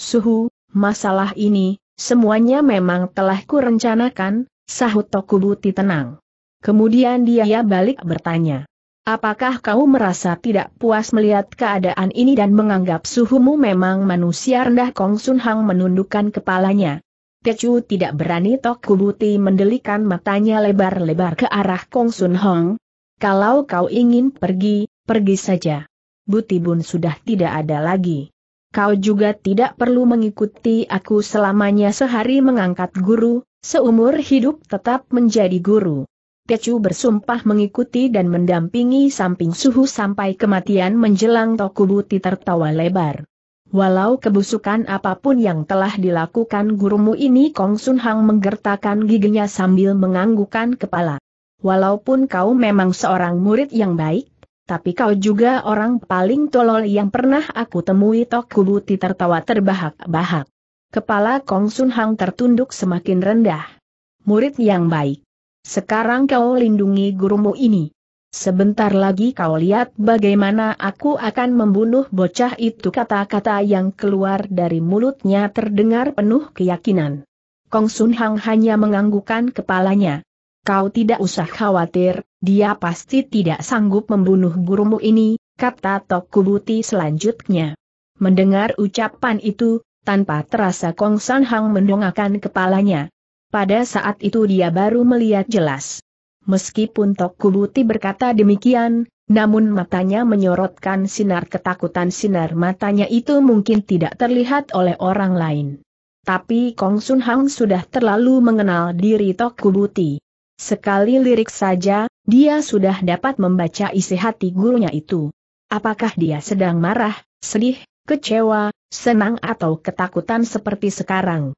Suhu, masalah ini, semuanya memang telah kurencanakan, sahut Tok Kubuti tenang. Kemudian dia balik bertanya. Apakah kau merasa tidak puas melihat keadaan ini dan menganggap suhumu memang manusia rendah Kong Sun Hang menundukkan kepalanya? Tecu tidak berani Tok Kubuti mendelikan matanya lebar-lebar ke arah Kong Sun Hong. Kalau kau ingin pergi, pergi saja. Buti Bun sudah tidak ada lagi. Kau juga tidak perlu mengikuti aku selamanya sehari mengangkat guru, seumur hidup tetap menjadi guru. Tecu bersumpah mengikuti dan mendampingi samping suhu sampai kematian menjelang Tokubuti tertawa lebar. Walau kebusukan apapun yang telah dilakukan gurumu ini Kong Sun Hang menggertakkan giginya sambil menganggukan kepala. Walaupun kau memang seorang murid yang baik, tapi kau juga orang paling tolol yang pernah aku temui Tokubuti tertawa terbahak-bahak. Kepala Kong Sun Hang tertunduk semakin rendah. Murid yang baik. Sekarang kau lindungi gurumu ini. Sebentar lagi kau lihat bagaimana aku akan membunuh bocah itu kata-kata yang keluar dari mulutnya terdengar penuh keyakinan. Kong Sun Hang hanya menganggukkan kepalanya. Kau tidak usah khawatir, dia pasti tidak sanggup membunuh gurumu ini, kata Tok Kubuti selanjutnya. Mendengar ucapan itu, tanpa terasa Kong San Hang mendongakkan kepalanya. Pada saat itu dia baru melihat jelas. Meskipun Tokubuti berkata demikian, namun matanya menyorotkan sinar ketakutan sinar matanya itu mungkin tidak terlihat oleh orang lain. Tapi Kong Sun Hang sudah terlalu mengenal diri Tokubuti. Sekali lirik saja, dia sudah dapat membaca isi hati gurunya itu. Apakah dia sedang marah, sedih, kecewa, senang atau ketakutan seperti sekarang?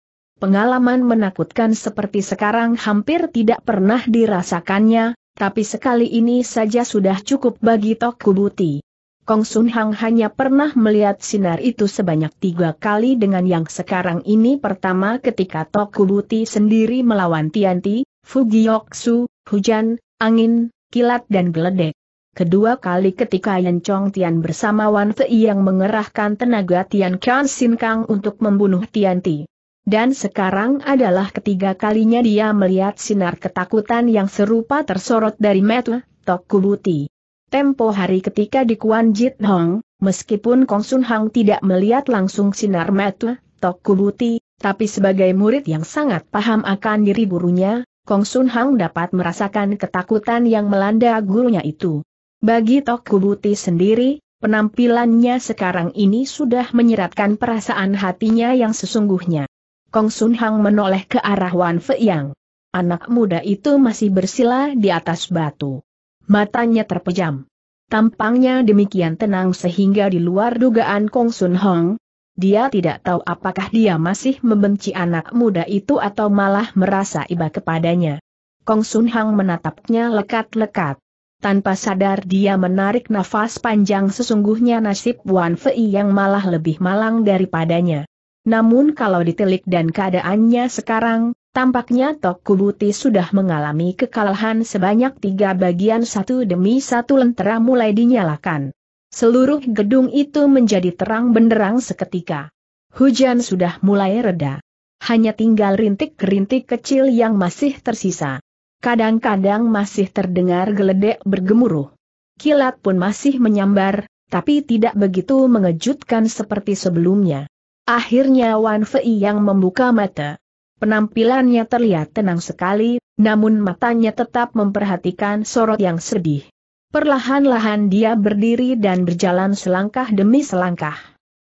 Pengalaman menakutkan seperti sekarang hampir tidak pernah dirasakannya, tapi sekali ini saja sudah cukup bagi Tok Kubuti. Kong Sun Hang hanya pernah melihat sinar itu sebanyak tiga kali dengan yang sekarang ini pertama ketika Tok Kubuti sendiri melawan Tianti, Fugioksu, hujan, angin, kilat dan geledek. Kedua kali ketika Yan Chong Tian bersama Wan Fei yang mengerahkan tenaga Tian Kian Sin Kang untuk membunuh Tianti. Dan sekarang adalah ketiga kalinya dia melihat sinar ketakutan yang serupa tersorot dari Metu, Tokubuti. Tempo hari ketika di Kuan Jit Hong, meskipun Kong Sun Hang tidak melihat langsung sinar Metu, Tokubuti, tapi sebagai murid yang sangat paham akan diri gurunya, Kong Sun Hang dapat merasakan ketakutan yang melanda gurunya itu. Bagi Tokubuti sendiri, penampilannya sekarang ini sudah menyeratkan perasaan hatinya yang sesungguhnya. Kong Sun Hang menoleh ke arah Wan Yang. Anak muda itu masih bersila di atas batu. Matanya terpejam. Tampangnya demikian tenang sehingga di luar dugaan Kong Sun Hong. Dia tidak tahu apakah dia masih membenci anak muda itu atau malah merasa iba kepadanya. Kong Sun Hang menatapnya lekat-lekat. Tanpa sadar dia menarik nafas panjang sesungguhnya nasib Wan Fei yang malah lebih malang daripadanya. Namun kalau ditelik dan keadaannya sekarang, tampaknya Tok Kubuti sudah mengalami kekalahan sebanyak tiga bagian satu demi satu lentera mulai dinyalakan. Seluruh gedung itu menjadi terang benderang seketika. Hujan sudah mulai reda. Hanya tinggal rintik-rintik kecil yang masih tersisa. Kadang-kadang masih terdengar geledek bergemuruh. Kilat pun masih menyambar, tapi tidak begitu mengejutkan seperti sebelumnya. Akhirnya Wan Fei yang membuka mata. Penampilannya terlihat tenang sekali, namun matanya tetap memperhatikan sorot yang sedih. Perlahan-lahan dia berdiri dan berjalan selangkah demi selangkah.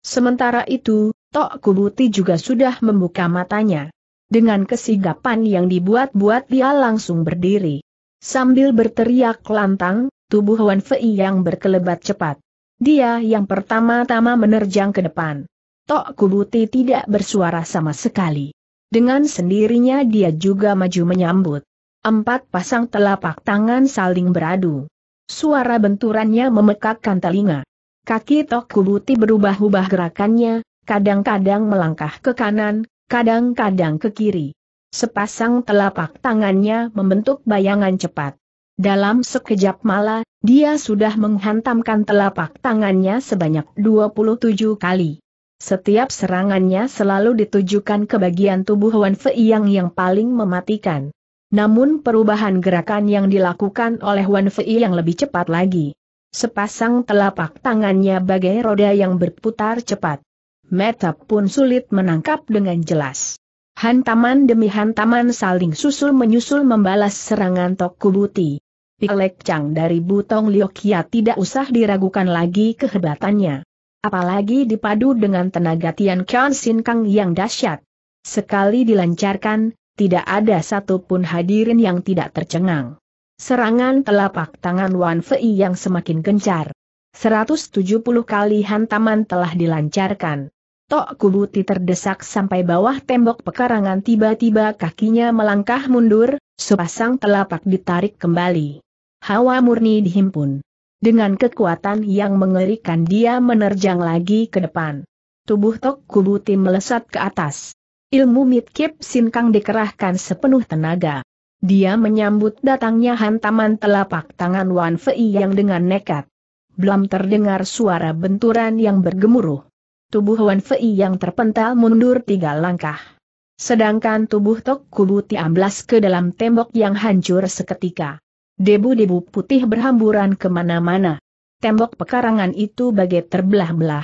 Sementara itu, Tok Kubuti juga sudah membuka matanya. Dengan kesigapan yang dibuat-buat dia langsung berdiri. Sambil berteriak lantang, tubuh Wan Fei yang berkelebat cepat. Dia yang pertama-tama menerjang ke depan. Tok Kubuti tidak bersuara sama sekali. Dengan sendirinya dia juga maju menyambut. Empat pasang telapak tangan saling beradu. Suara benturannya memekakkan telinga. Kaki Tok Kubuti berubah-ubah gerakannya, kadang-kadang melangkah ke kanan, kadang-kadang ke kiri. Sepasang telapak tangannya membentuk bayangan cepat. Dalam sekejap mala, dia sudah menghantamkan telapak tangannya sebanyak 27 kali. Setiap serangannya selalu ditujukan ke bagian tubuh Wan Fei Yang yang paling mematikan. Namun perubahan gerakan yang dilakukan oleh Wan Fei yang lebih cepat lagi. Sepasang telapak tangannya bagai roda yang berputar cepat. Metap pun sulit menangkap dengan jelas. Hantaman demi hantaman saling susul menyusul membalas serangan Tok Kubuti. Pilek Chang dari Butong Liokia tidak usah diragukan lagi kehebatannya. Apalagi dipadu dengan tenaga Tian Kian Sin Kang yang dahsyat. Sekali dilancarkan, tidak ada satupun hadirin yang tidak tercengang. Serangan telapak tangan Wan Fei yang semakin gencar. 170 kali hantaman telah dilancarkan. Tok Kubuti terdesak sampai bawah tembok pekarangan tiba-tiba kakinya melangkah mundur, sepasang telapak ditarik kembali. Hawa murni dihimpun. Dengan kekuatan yang mengerikan dia menerjang lagi ke depan. Tubuh Tok Kubuti melesat ke atas. Ilmu Mitkip Sinkang dikerahkan sepenuh tenaga. Dia menyambut datangnya hantaman telapak tangan Wan Fei yang dengan nekat. Belum terdengar suara benturan yang bergemuruh. Tubuh Wan Fei yang terpental mundur tiga langkah. Sedangkan tubuh Tok Kubuti amblas ke dalam tembok yang hancur seketika. Debu-debu putih berhamburan kemana-mana. Tembok pekarangan itu bagai terbelah-belah.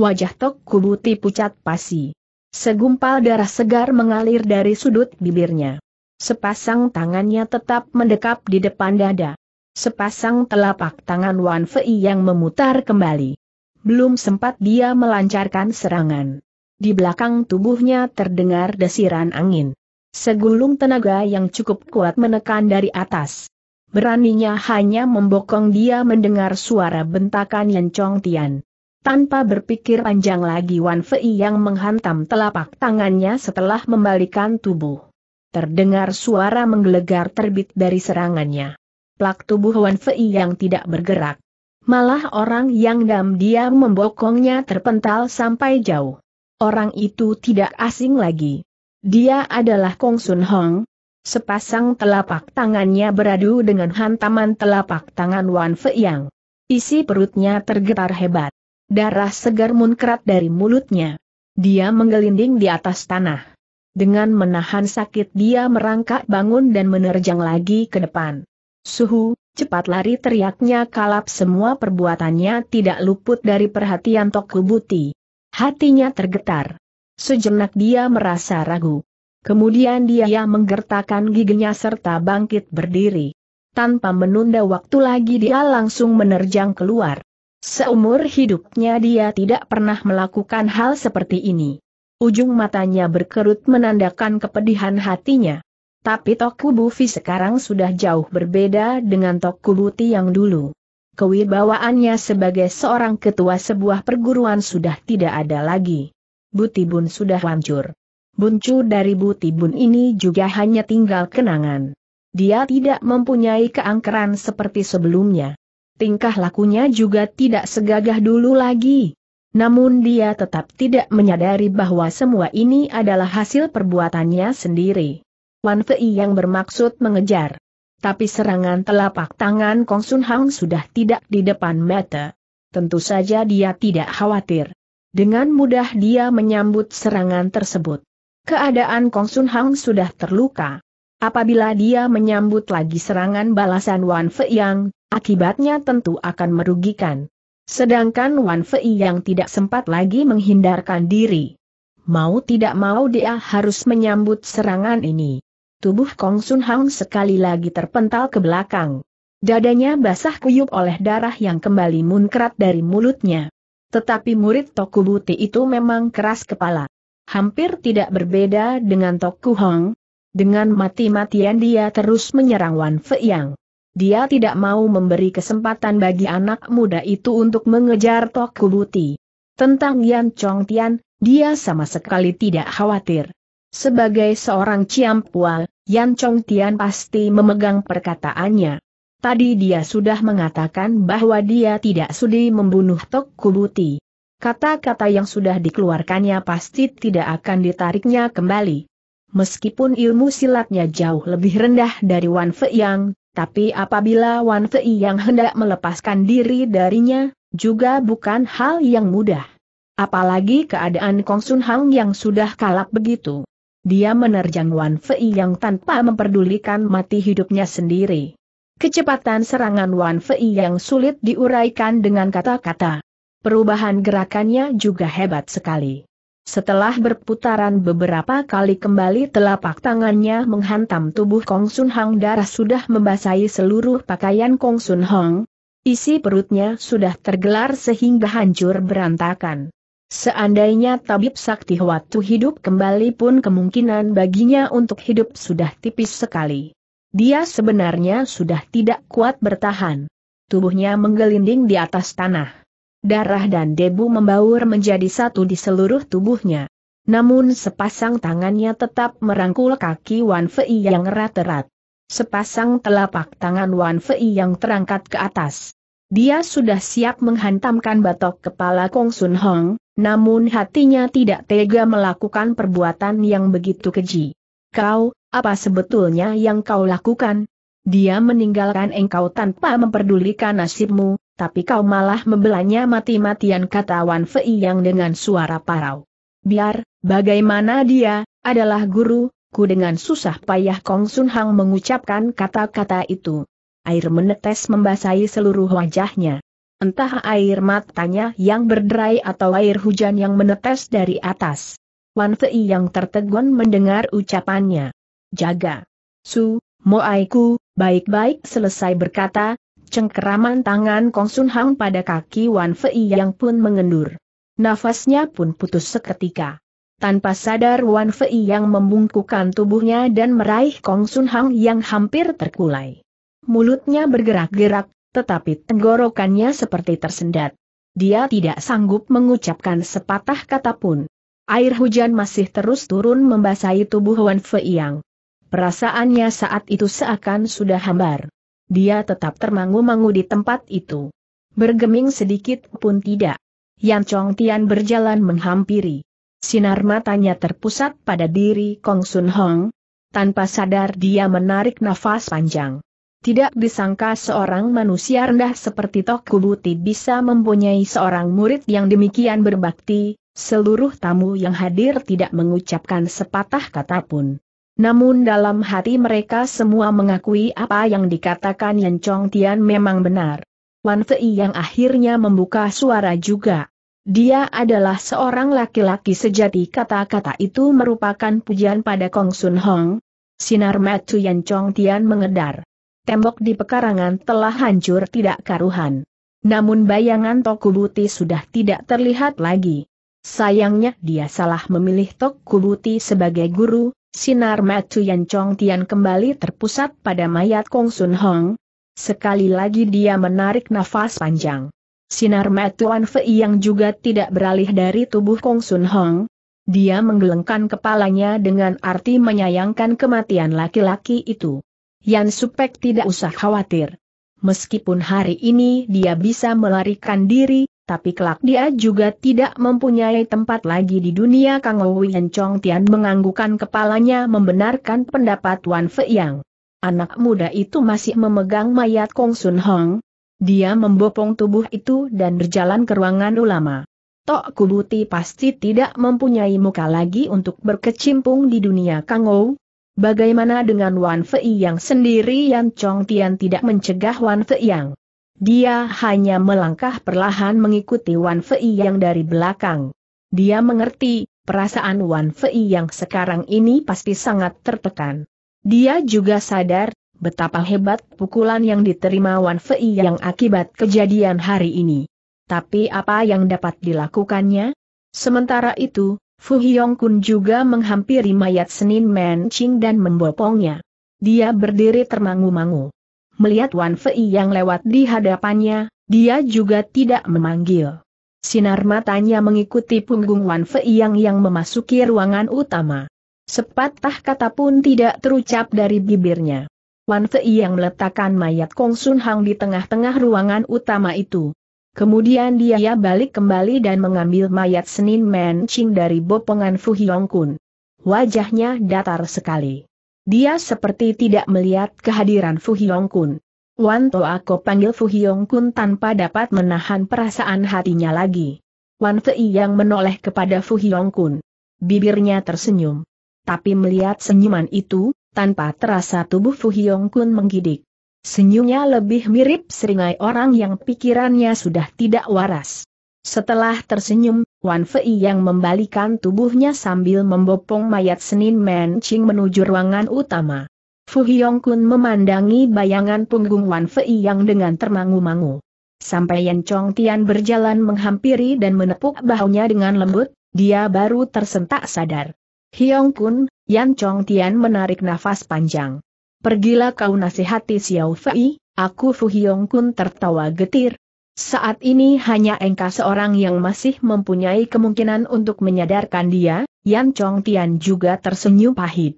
Wajah Tok Kubuti pucat pasi. Segumpal darah segar mengalir dari sudut bibirnya. Sepasang tangannya tetap mendekap di depan dada. Sepasang telapak tangan Wan Fei yang memutar kembali. Belum sempat dia melancarkan serangan. Di belakang tubuhnya terdengar desiran angin. Segulung tenaga yang cukup kuat menekan dari atas beraninya hanya membokong dia mendengar suara bentakan Yan Chong Tian. Tanpa berpikir panjang lagi Wan Fei yang menghantam telapak tangannya setelah membalikan tubuh. Terdengar suara menggelegar terbit dari serangannya. Plak tubuh Wan Fei yang tidak bergerak. Malah orang yang dam dia membokongnya terpental sampai jauh. Orang itu tidak asing lagi. Dia adalah Kong Sun Hong, sepasang telapak tangannya beradu dengan hantaman telapak tangan Wan yang Isi perutnya tergetar hebat. Darah segar munkrat dari mulutnya. Dia menggelinding di atas tanah. Dengan menahan sakit dia merangkak bangun dan menerjang lagi ke depan. Suhu, cepat lari teriaknya kalap semua perbuatannya tidak luput dari perhatian Tokubuti. Hatinya tergetar. Sejenak dia merasa ragu. Kemudian dia menggertakkan giginya serta bangkit berdiri. Tanpa menunda waktu lagi dia langsung menerjang keluar. Seumur hidupnya dia tidak pernah melakukan hal seperti ini. Ujung matanya berkerut menandakan kepedihan hatinya. Tapi Tokubufi sekarang sudah jauh berbeda dengan Tokubuti yang dulu. Kewibawaannya sebagai seorang ketua sebuah perguruan sudah tidak ada lagi. Butibun sudah hancur buncu dari butibun ini juga hanya tinggal kenangan. Dia tidak mempunyai keangkeran seperti sebelumnya. Tingkah lakunya juga tidak segagah dulu lagi. Namun dia tetap tidak menyadari bahwa semua ini adalah hasil perbuatannya sendiri. Wan Fei yang bermaksud mengejar. Tapi serangan telapak tangan Kong Sun Hang sudah tidak di depan mata. Tentu saja dia tidak khawatir. Dengan mudah dia menyambut serangan tersebut keadaan Kong Sun Hang sudah terluka. Apabila dia menyambut lagi serangan balasan Wan Fei Yang, akibatnya tentu akan merugikan. Sedangkan Wan Fei Yang tidak sempat lagi menghindarkan diri. Mau tidak mau dia harus menyambut serangan ini. Tubuh Kong Sun Hang sekali lagi terpental ke belakang. Dadanya basah kuyup oleh darah yang kembali munkrat dari mulutnya. Tetapi murid Tokubuti itu memang keras kepala hampir tidak berbeda dengan Toku Hong. Dengan mati-matian dia terus menyerang Wan Feiyang. Dia tidak mau memberi kesempatan bagi anak muda itu untuk mengejar Toku Buti. Tentang Yan Chong Tian, dia sama sekali tidak khawatir. Sebagai seorang ciampual, Yan Chong Tian pasti memegang perkataannya. Tadi dia sudah mengatakan bahwa dia tidak sudi membunuh Tok Kubuti kata-kata yang sudah dikeluarkannya pasti tidak akan ditariknya kembali. Meskipun ilmu silatnya jauh lebih rendah dari Wan Fei Yang, tapi apabila Wan Fei Yang hendak melepaskan diri darinya, juga bukan hal yang mudah. Apalagi keadaan Kong Sun Hang yang sudah kalap begitu. Dia menerjang Wan Fei Yang tanpa memperdulikan mati hidupnya sendiri. Kecepatan serangan Wan Fei Yang sulit diuraikan dengan kata-kata. Perubahan gerakannya juga hebat sekali. Setelah berputaran beberapa kali kembali telapak tangannya menghantam tubuh Kong Sun Hang darah sudah membasahi seluruh pakaian Kong Sun Hong. Isi perutnya sudah tergelar sehingga hancur berantakan. Seandainya tabib sakti waktu hidup kembali pun kemungkinan baginya untuk hidup sudah tipis sekali. Dia sebenarnya sudah tidak kuat bertahan. Tubuhnya menggelinding di atas tanah. Darah dan debu membaur menjadi satu di seluruh tubuhnya. Namun sepasang tangannya tetap merangkul kaki Wan Fei yang erat-erat. Sepasang telapak tangan Wan Fei yang terangkat ke atas. Dia sudah siap menghantamkan batok kepala Kong Sun Hong, namun hatinya tidak tega melakukan perbuatan yang begitu keji. Kau, apa sebetulnya yang kau lakukan? Dia meninggalkan engkau tanpa memperdulikan nasibmu, tapi kau malah membelanya mati-matian kata Wan Fei yang dengan suara parau. Biar, bagaimana dia, adalah guru, ku dengan susah payah Kong Sun Hang mengucapkan kata-kata itu. Air menetes membasahi seluruh wajahnya. Entah air matanya yang berderai atau air hujan yang menetes dari atas. Wan Fei yang tertegun mendengar ucapannya. Jaga. Su, Moaiku, baik-baik selesai berkata, cengkeraman tangan Kong Sun Hang pada kaki Wan Fei yang pun mengendur. Nafasnya pun putus seketika. Tanpa sadar Wan Fei yang membungkukan tubuhnya dan meraih Kong Sun Hang yang hampir terkulai. Mulutnya bergerak-gerak, tetapi tenggorokannya seperti tersendat. Dia tidak sanggup mengucapkan sepatah kata pun. Air hujan masih terus turun membasahi tubuh Wan Fei Yang. Perasaannya saat itu seakan sudah hambar dia tetap termangu-mangu di tempat itu. Bergeming sedikit pun tidak. Yan Chong Tian berjalan menghampiri. Sinar matanya terpusat pada diri Kong Sun Hong. Tanpa sadar dia menarik nafas panjang. Tidak disangka seorang manusia rendah seperti Tok Kubuti bisa mempunyai seorang murid yang demikian berbakti, seluruh tamu yang hadir tidak mengucapkan sepatah kata pun. Namun dalam hati mereka semua mengakui apa yang dikatakan Yan Chong Tian memang benar. Wan Fei yang akhirnya membuka suara juga. Dia adalah seorang laki-laki sejati kata-kata itu merupakan pujian pada Kong Sun Hong. Sinar mata Yan Chong Tian mengedar. Tembok di pekarangan telah hancur tidak karuhan. Namun bayangan Tokubuti sudah tidak terlihat lagi. Sayangnya dia salah memilih Tokubuti sebagai guru, Sinar Matu Yan Chong Tian kembali terpusat pada mayat Kong Sun Hong. Sekali lagi dia menarik nafas panjang. Sinar Wan Fei yang juga tidak beralih dari tubuh Kong Sun Hong. Dia menggelengkan kepalanya dengan arti menyayangkan kematian laki-laki itu. Yan Supek tidak usah khawatir. Meskipun hari ini dia bisa melarikan diri, tapi kelak dia juga tidak mempunyai tempat lagi di dunia Kang Wien Chong Tian menganggukan kepalanya membenarkan pendapat Wan Fei Yang. Anak muda itu masih memegang mayat Kong Sun Hong. Dia membopong tubuh itu dan berjalan ke ruangan ulama. Tok Kubuti pasti tidak mempunyai muka lagi untuk berkecimpung di dunia Kang Wu. Bagaimana dengan Wan Fei yang sendiri Yan Chong Tian tidak mencegah Wan Fei yang dia hanya melangkah perlahan mengikuti Wan Fei yang dari belakang. Dia mengerti, perasaan Wan Fei yang sekarang ini pasti sangat tertekan. Dia juga sadar, betapa hebat pukulan yang diterima Wan Fei yang akibat kejadian hari ini. Tapi apa yang dapat dilakukannya? Sementara itu, Fu Hyong Kun juga menghampiri mayat Senin Men Qing dan membopongnya. Dia berdiri termangu-mangu melihat Wan Fei yang lewat di hadapannya, dia juga tidak memanggil. Sinar matanya mengikuti punggung Wan Fei yang yang memasuki ruangan utama. Sepatah kata pun tidak terucap dari bibirnya. Wan Fei yang meletakkan mayat Kong Sun Hang di tengah-tengah ruangan utama itu. Kemudian dia balik kembali dan mengambil mayat Senin Men Ching dari bopongan Fu Hyong Kun. Wajahnya datar sekali. Dia seperti tidak melihat kehadiran Fu Hyong Kun. Wan To Ako panggil Fu Hyong Kun tanpa dapat menahan perasaan hatinya lagi. Wan Fei yang menoleh kepada Fu Hyong Kun. Bibirnya tersenyum. Tapi melihat senyuman itu, tanpa terasa tubuh Fu Hyong Kun menggidik. Senyumnya lebih mirip seringai orang yang pikirannya sudah tidak waras. Setelah tersenyum, Wan Fei yang membalikan tubuhnya sambil membopong mayat Senin Qing menuju ruangan utama. Fu Hyong Kun memandangi bayangan punggung Wan Fei yang dengan termangu-mangu. Sampai Yan Chong Tian berjalan menghampiri dan menepuk bahunya dengan lembut, dia baru tersentak sadar. Hyong Kun, Yan Chong Tian menarik nafas panjang. Pergilah kau nasihati Xiao Fei, aku Fu Hyong Kun tertawa getir, saat ini hanya Engkau seorang yang masih mempunyai kemungkinan untuk menyadarkan dia, Yan Chong Tian juga tersenyum pahit.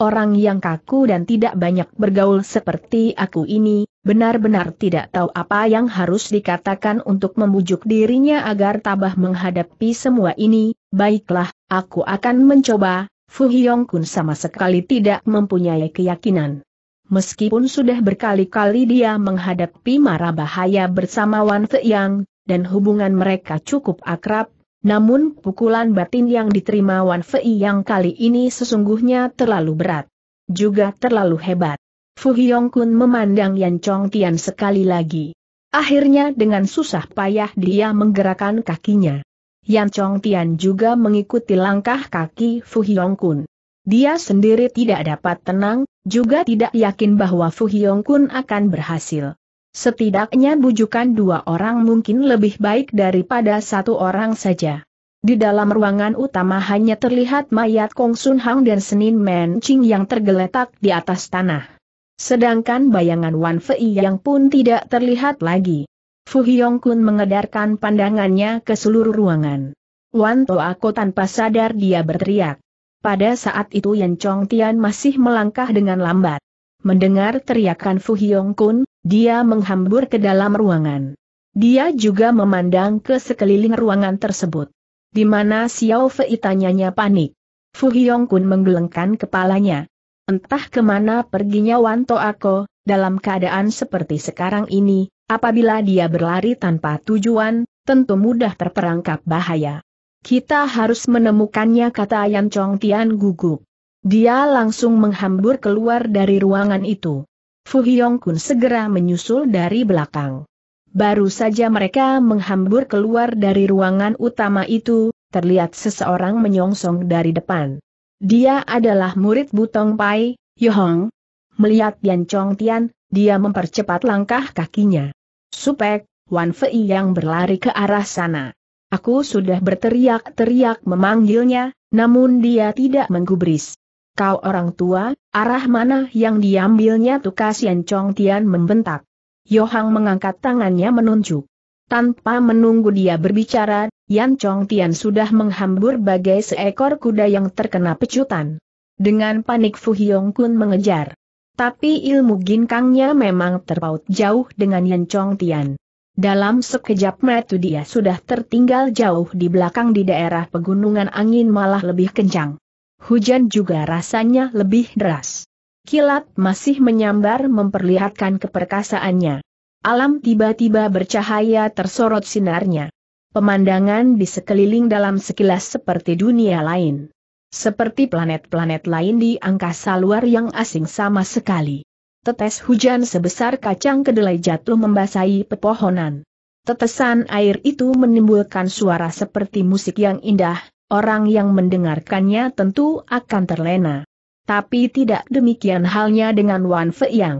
Orang yang kaku dan tidak banyak bergaul seperti aku ini, benar-benar tidak tahu apa yang harus dikatakan untuk membujuk dirinya agar tabah menghadapi semua ini, baiklah, aku akan mencoba, Fu Hyong Kun sama sekali tidak mempunyai keyakinan. Meskipun sudah berkali-kali dia menghadapi mara bahaya bersama Wan Yang, dan hubungan mereka cukup akrab, namun pukulan batin yang diterima Wan Fei yang kali ini sesungguhnya terlalu berat. Juga terlalu hebat. Fu Hyong Kun memandang Yan Chong Tian sekali lagi. Akhirnya dengan susah payah dia menggerakkan kakinya. Yan Chong Tian juga mengikuti langkah kaki Fu Hyong Kun. Dia sendiri tidak dapat tenang, juga tidak yakin bahwa Fu Hyong Kun akan berhasil. Setidaknya bujukan dua orang mungkin lebih baik daripada satu orang saja. Di dalam ruangan utama hanya terlihat mayat Kong Sun Hang dan Senin Men Ching yang tergeletak di atas tanah. Sedangkan bayangan Wan Fei yang pun tidak terlihat lagi. Fu Hyong Kun mengedarkan pandangannya ke seluruh ruangan. Wan Toako tanpa sadar dia berteriak. Pada saat itu Yan Chong Tian masih melangkah dengan lambat. Mendengar teriakan Fu Hyong Kun, dia menghambur ke dalam ruangan. Dia juga memandang ke sekeliling ruangan tersebut. Di mana Xiao Fei tanyanya panik. Fu Hyong Kun menggelengkan kepalanya. Entah kemana perginya Wan To Ako, dalam keadaan seperti sekarang ini, apabila dia berlari tanpa tujuan, tentu mudah terperangkap bahaya. Kita harus menemukannya kata Yan Chong Tian gugup. Dia langsung menghambur keluar dari ruangan itu. Fu Hyong Kun segera menyusul dari belakang. Baru saja mereka menghambur keluar dari ruangan utama itu, terlihat seseorang menyongsong dari depan. Dia adalah murid Butong Pai, Yohong. Melihat Yan Chong Tian, dia mempercepat langkah kakinya. Supek, Wan Fei yang berlari ke arah sana. Aku sudah berteriak-teriak memanggilnya, namun dia tidak menggubris. Kau orang tua, arah mana yang diambilnya tuh kasihan Chong Tian membentak. Yohang mengangkat tangannya menunjuk. Tanpa menunggu dia berbicara, Yan Chong Tian sudah menghambur bagai seekor kuda yang terkena pecutan. Dengan panik Fu Hyong Kun mengejar. Tapi ilmu ginkangnya memang terpaut jauh dengan Yan Chong Tian. Dalam sekejap mata dia sudah tertinggal jauh di belakang di daerah pegunungan angin malah lebih kencang. Hujan juga rasanya lebih deras. Kilat masih menyambar memperlihatkan keperkasaannya. Alam tiba-tiba bercahaya tersorot sinarnya. Pemandangan di sekeliling dalam sekilas seperti dunia lain. Seperti planet-planet lain di angkasa luar yang asing sama sekali. Tetes hujan sebesar kacang kedelai jatuh membasahi pepohonan. Tetesan air itu menimbulkan suara seperti musik yang indah, orang yang mendengarkannya tentu akan terlena. Tapi tidak demikian halnya dengan Wan Feiyang. Yang.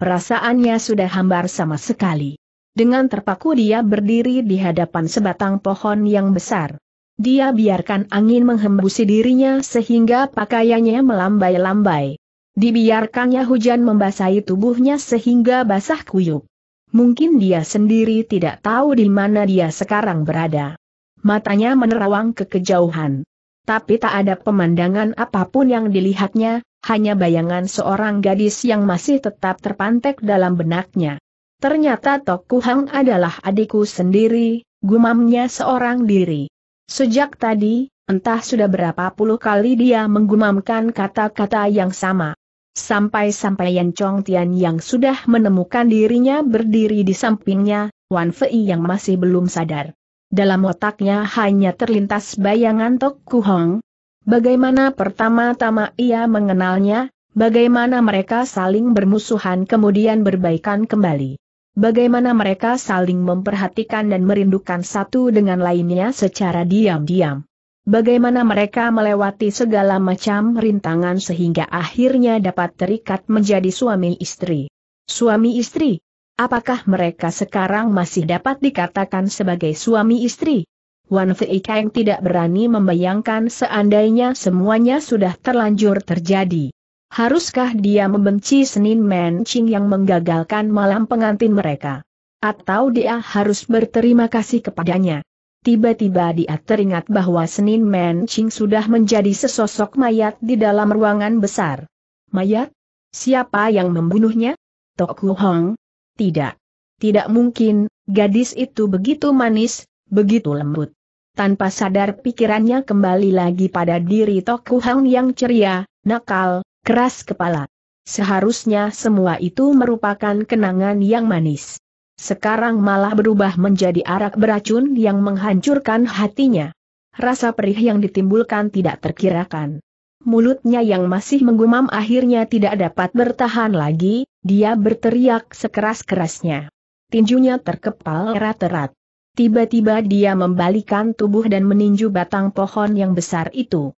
Perasaannya sudah hambar sama sekali. Dengan terpaku dia berdiri di hadapan sebatang pohon yang besar. Dia biarkan angin menghembusi dirinya sehingga pakaiannya melambai-lambai. Dibiarkannya hujan membasahi tubuhnya sehingga basah kuyup. Mungkin dia sendiri tidak tahu di mana dia sekarang berada. Matanya menerawang ke kejauhan. Tapi tak ada pemandangan apapun yang dilihatnya, hanya bayangan seorang gadis yang masih tetap terpantek dalam benaknya. Ternyata Toku Hang adalah adikku sendiri, gumamnya seorang diri. Sejak tadi, entah sudah berapa puluh kali dia menggumamkan kata-kata yang sama. Sampai-sampai Yan Chong Tian yang sudah menemukan dirinya berdiri di sampingnya, Wan Fei yang masih belum sadar. Dalam otaknya hanya terlintas bayangan Tok Hong. Bagaimana pertama-tama ia mengenalnya, bagaimana mereka saling bermusuhan kemudian berbaikan kembali. Bagaimana mereka saling memperhatikan dan merindukan satu dengan lainnya secara diam-diam bagaimana mereka melewati segala macam rintangan sehingga akhirnya dapat terikat menjadi suami istri. Suami istri? Apakah mereka sekarang masih dapat dikatakan sebagai suami istri? Wan Fei Kang tidak berani membayangkan seandainya semuanya sudah terlanjur terjadi. Haruskah dia membenci Senin Ching yang menggagalkan malam pengantin mereka? Atau dia harus berterima kasih kepadanya? Tiba-tiba dia teringat bahwa Senin Ching sudah menjadi sesosok mayat di dalam ruangan besar. Mayat? Siapa yang membunuhnya? Tok Hong? Tidak. Tidak mungkin, gadis itu begitu manis, begitu lembut. Tanpa sadar pikirannya kembali lagi pada diri Tok Hong yang ceria, nakal, keras kepala. Seharusnya semua itu merupakan kenangan yang manis sekarang malah berubah menjadi arak beracun yang menghancurkan hatinya. Rasa perih yang ditimbulkan tidak terkirakan. Mulutnya yang masih menggumam akhirnya tidak dapat bertahan lagi, dia berteriak sekeras-kerasnya. Tinjunya terkepal erat-erat. Tiba-tiba dia membalikan tubuh dan meninju batang pohon yang besar itu.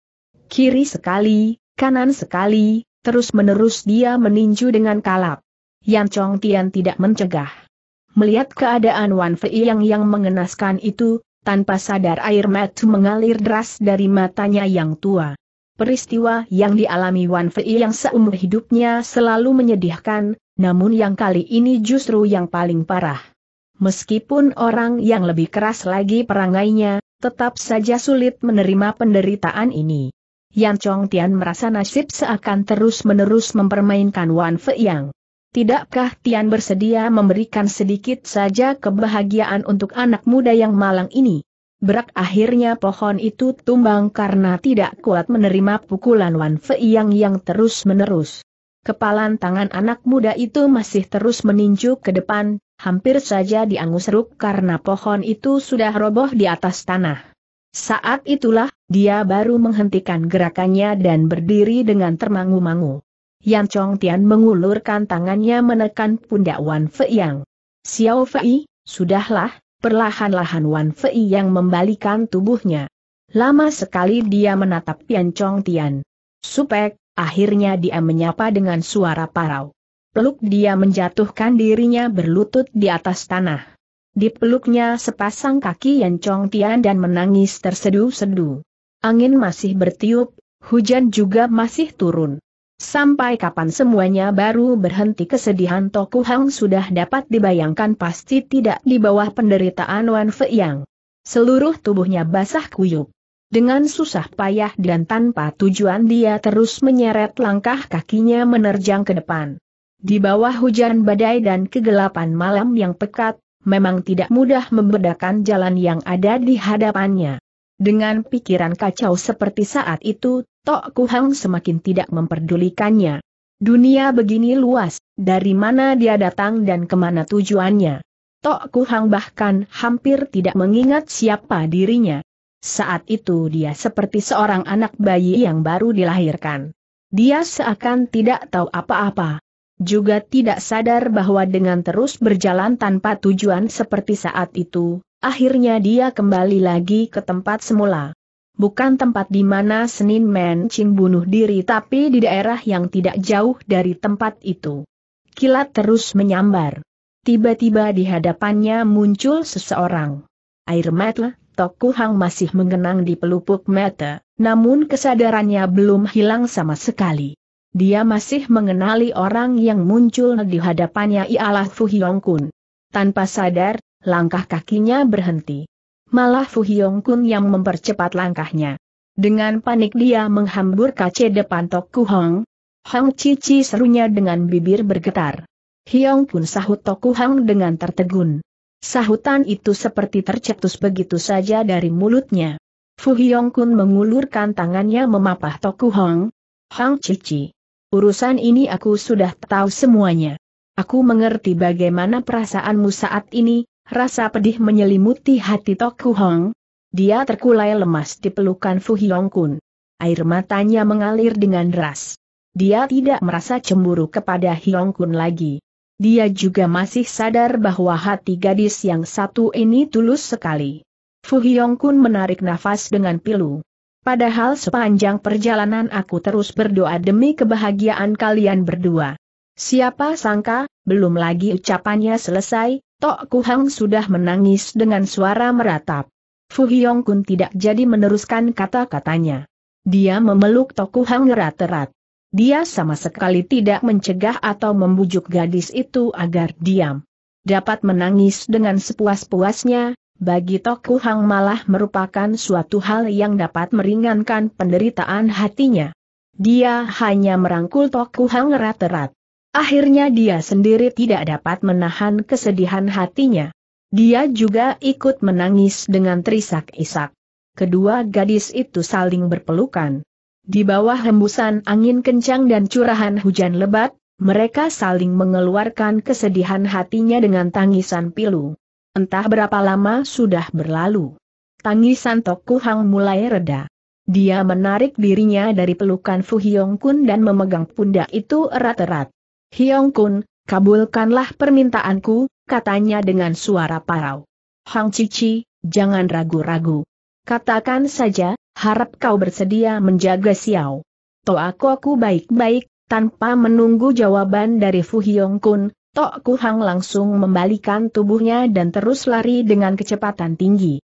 Kiri sekali, kanan sekali, terus-menerus dia meninju dengan kalap. Yan Chong Tian tidak mencegah. Melihat keadaan Wan Fei yang yang mengenaskan itu, tanpa sadar air mata mengalir deras dari matanya yang tua. Peristiwa yang dialami Wan Fei yang seumur hidupnya selalu menyedihkan, namun yang kali ini justru yang paling parah. Meskipun orang yang lebih keras lagi perangainya, tetap saja sulit menerima penderitaan ini. Yan Chong Tian merasa nasib seakan terus-menerus mempermainkan Wan Fei yang. Tidakkah Tian bersedia memberikan sedikit saja kebahagiaan untuk anak muda yang malang ini? Berak akhirnya pohon itu tumbang karena tidak kuat menerima pukulan Wan Fei yang yang terus-menerus. Kepalan tangan anak muda itu masih terus meninju ke depan, hampir saja diangus ruk karena pohon itu sudah roboh di atas tanah. Saat itulah, dia baru menghentikan gerakannya dan berdiri dengan termangu-mangu. Yan Chong Tian mengulurkan tangannya menekan pundak Wan Fei Yang. Xiao Fei, sudahlah, perlahan-lahan Wan Fei Yang membalikan tubuhnya. Lama sekali dia menatap Yan Chong Tian. Supek, akhirnya dia menyapa dengan suara parau. Peluk dia menjatuhkan dirinya berlutut di atas tanah. Di peluknya sepasang kaki Yan Chong Tian dan menangis terseduh-seduh. Angin masih bertiup, hujan juga masih turun. Sampai kapan semuanya baru berhenti kesedihan Toku Hang sudah dapat dibayangkan pasti tidak di bawah penderitaan Wan Yang. Seluruh tubuhnya basah kuyup. Dengan susah payah dan tanpa tujuan dia terus menyeret langkah kakinya menerjang ke depan. Di bawah hujan badai dan kegelapan malam yang pekat, memang tidak mudah membedakan jalan yang ada di hadapannya. Dengan pikiran kacau seperti saat itu, Tok Kuhang semakin tidak memperdulikannya. Dunia begini luas, dari mana dia datang dan kemana tujuannya. Tok Kuhang bahkan hampir tidak mengingat siapa dirinya. Saat itu dia seperti seorang anak bayi yang baru dilahirkan. Dia seakan tidak tahu apa-apa. Juga tidak sadar bahwa dengan terus berjalan tanpa tujuan seperti saat itu, akhirnya dia kembali lagi ke tempat semula bukan tempat di mana Senin Men Ching bunuh diri tapi di daerah yang tidak jauh dari tempat itu. Kilat terus menyambar. Tiba-tiba di hadapannya muncul seseorang. Air mata, Toku Hang masih mengenang di pelupuk mata, namun kesadarannya belum hilang sama sekali. Dia masih mengenali orang yang muncul di hadapannya ialah Fu Hyong Kun. Tanpa sadar, langkah kakinya berhenti malah Fu Hyong Kun yang mempercepat langkahnya. Dengan panik dia menghambur kaca depan Tok Kuhong. Hang Cici serunya dengan bibir bergetar. Hyong Kun sahut Tok Kuhong dengan tertegun. Sahutan itu seperti tercetus begitu saja dari mulutnya. Fu Hyong Kun mengulurkan tangannya memapah Tok Kuhong. Hang Cici. Urusan ini aku sudah tahu semuanya. Aku mengerti bagaimana perasaanmu saat ini, Rasa pedih menyelimuti hati Toku Hong. Dia terkulai lemas di pelukan Fu Hiong Kun. Air matanya mengalir dengan deras. Dia tidak merasa cemburu kepada Hiong Kun lagi. Dia juga masih sadar bahwa hati gadis yang satu ini tulus sekali. Fu Hiong Kun menarik nafas dengan pilu. Padahal sepanjang perjalanan aku terus berdoa demi kebahagiaan kalian berdua. Siapa sangka, belum lagi ucapannya selesai, Tok Kuhang sudah menangis dengan suara meratap. Fu Hyong Kun tidak jadi meneruskan kata-katanya. Dia memeluk Tok Kuhang erat-erat. Dia sama sekali tidak mencegah atau membujuk gadis itu agar diam. Dapat menangis dengan sepuas-puasnya, bagi Tok Kuhang malah merupakan suatu hal yang dapat meringankan penderitaan hatinya. Dia hanya merangkul Tok Kuhang erat-erat. Akhirnya dia sendiri tidak dapat menahan kesedihan hatinya. Dia juga ikut menangis dengan terisak-isak. Kedua gadis itu saling berpelukan. Di bawah hembusan angin kencang dan curahan hujan lebat, mereka saling mengeluarkan kesedihan hatinya dengan tangisan pilu. Entah berapa lama sudah berlalu. Tangisan Toku mulai reda. Dia menarik dirinya dari pelukan Fuhyong Kun dan memegang pundak itu erat-erat. Hiong Kun, kabulkanlah permintaanku, katanya dengan suara parau. Hang Cici, jangan ragu-ragu. Katakan saja, harap kau bersedia menjaga Xiao. Toh aku baik-baik, tanpa menunggu jawaban dari Fu Hiong Kun, Tok Kuhang langsung membalikan tubuhnya dan terus lari dengan kecepatan tinggi.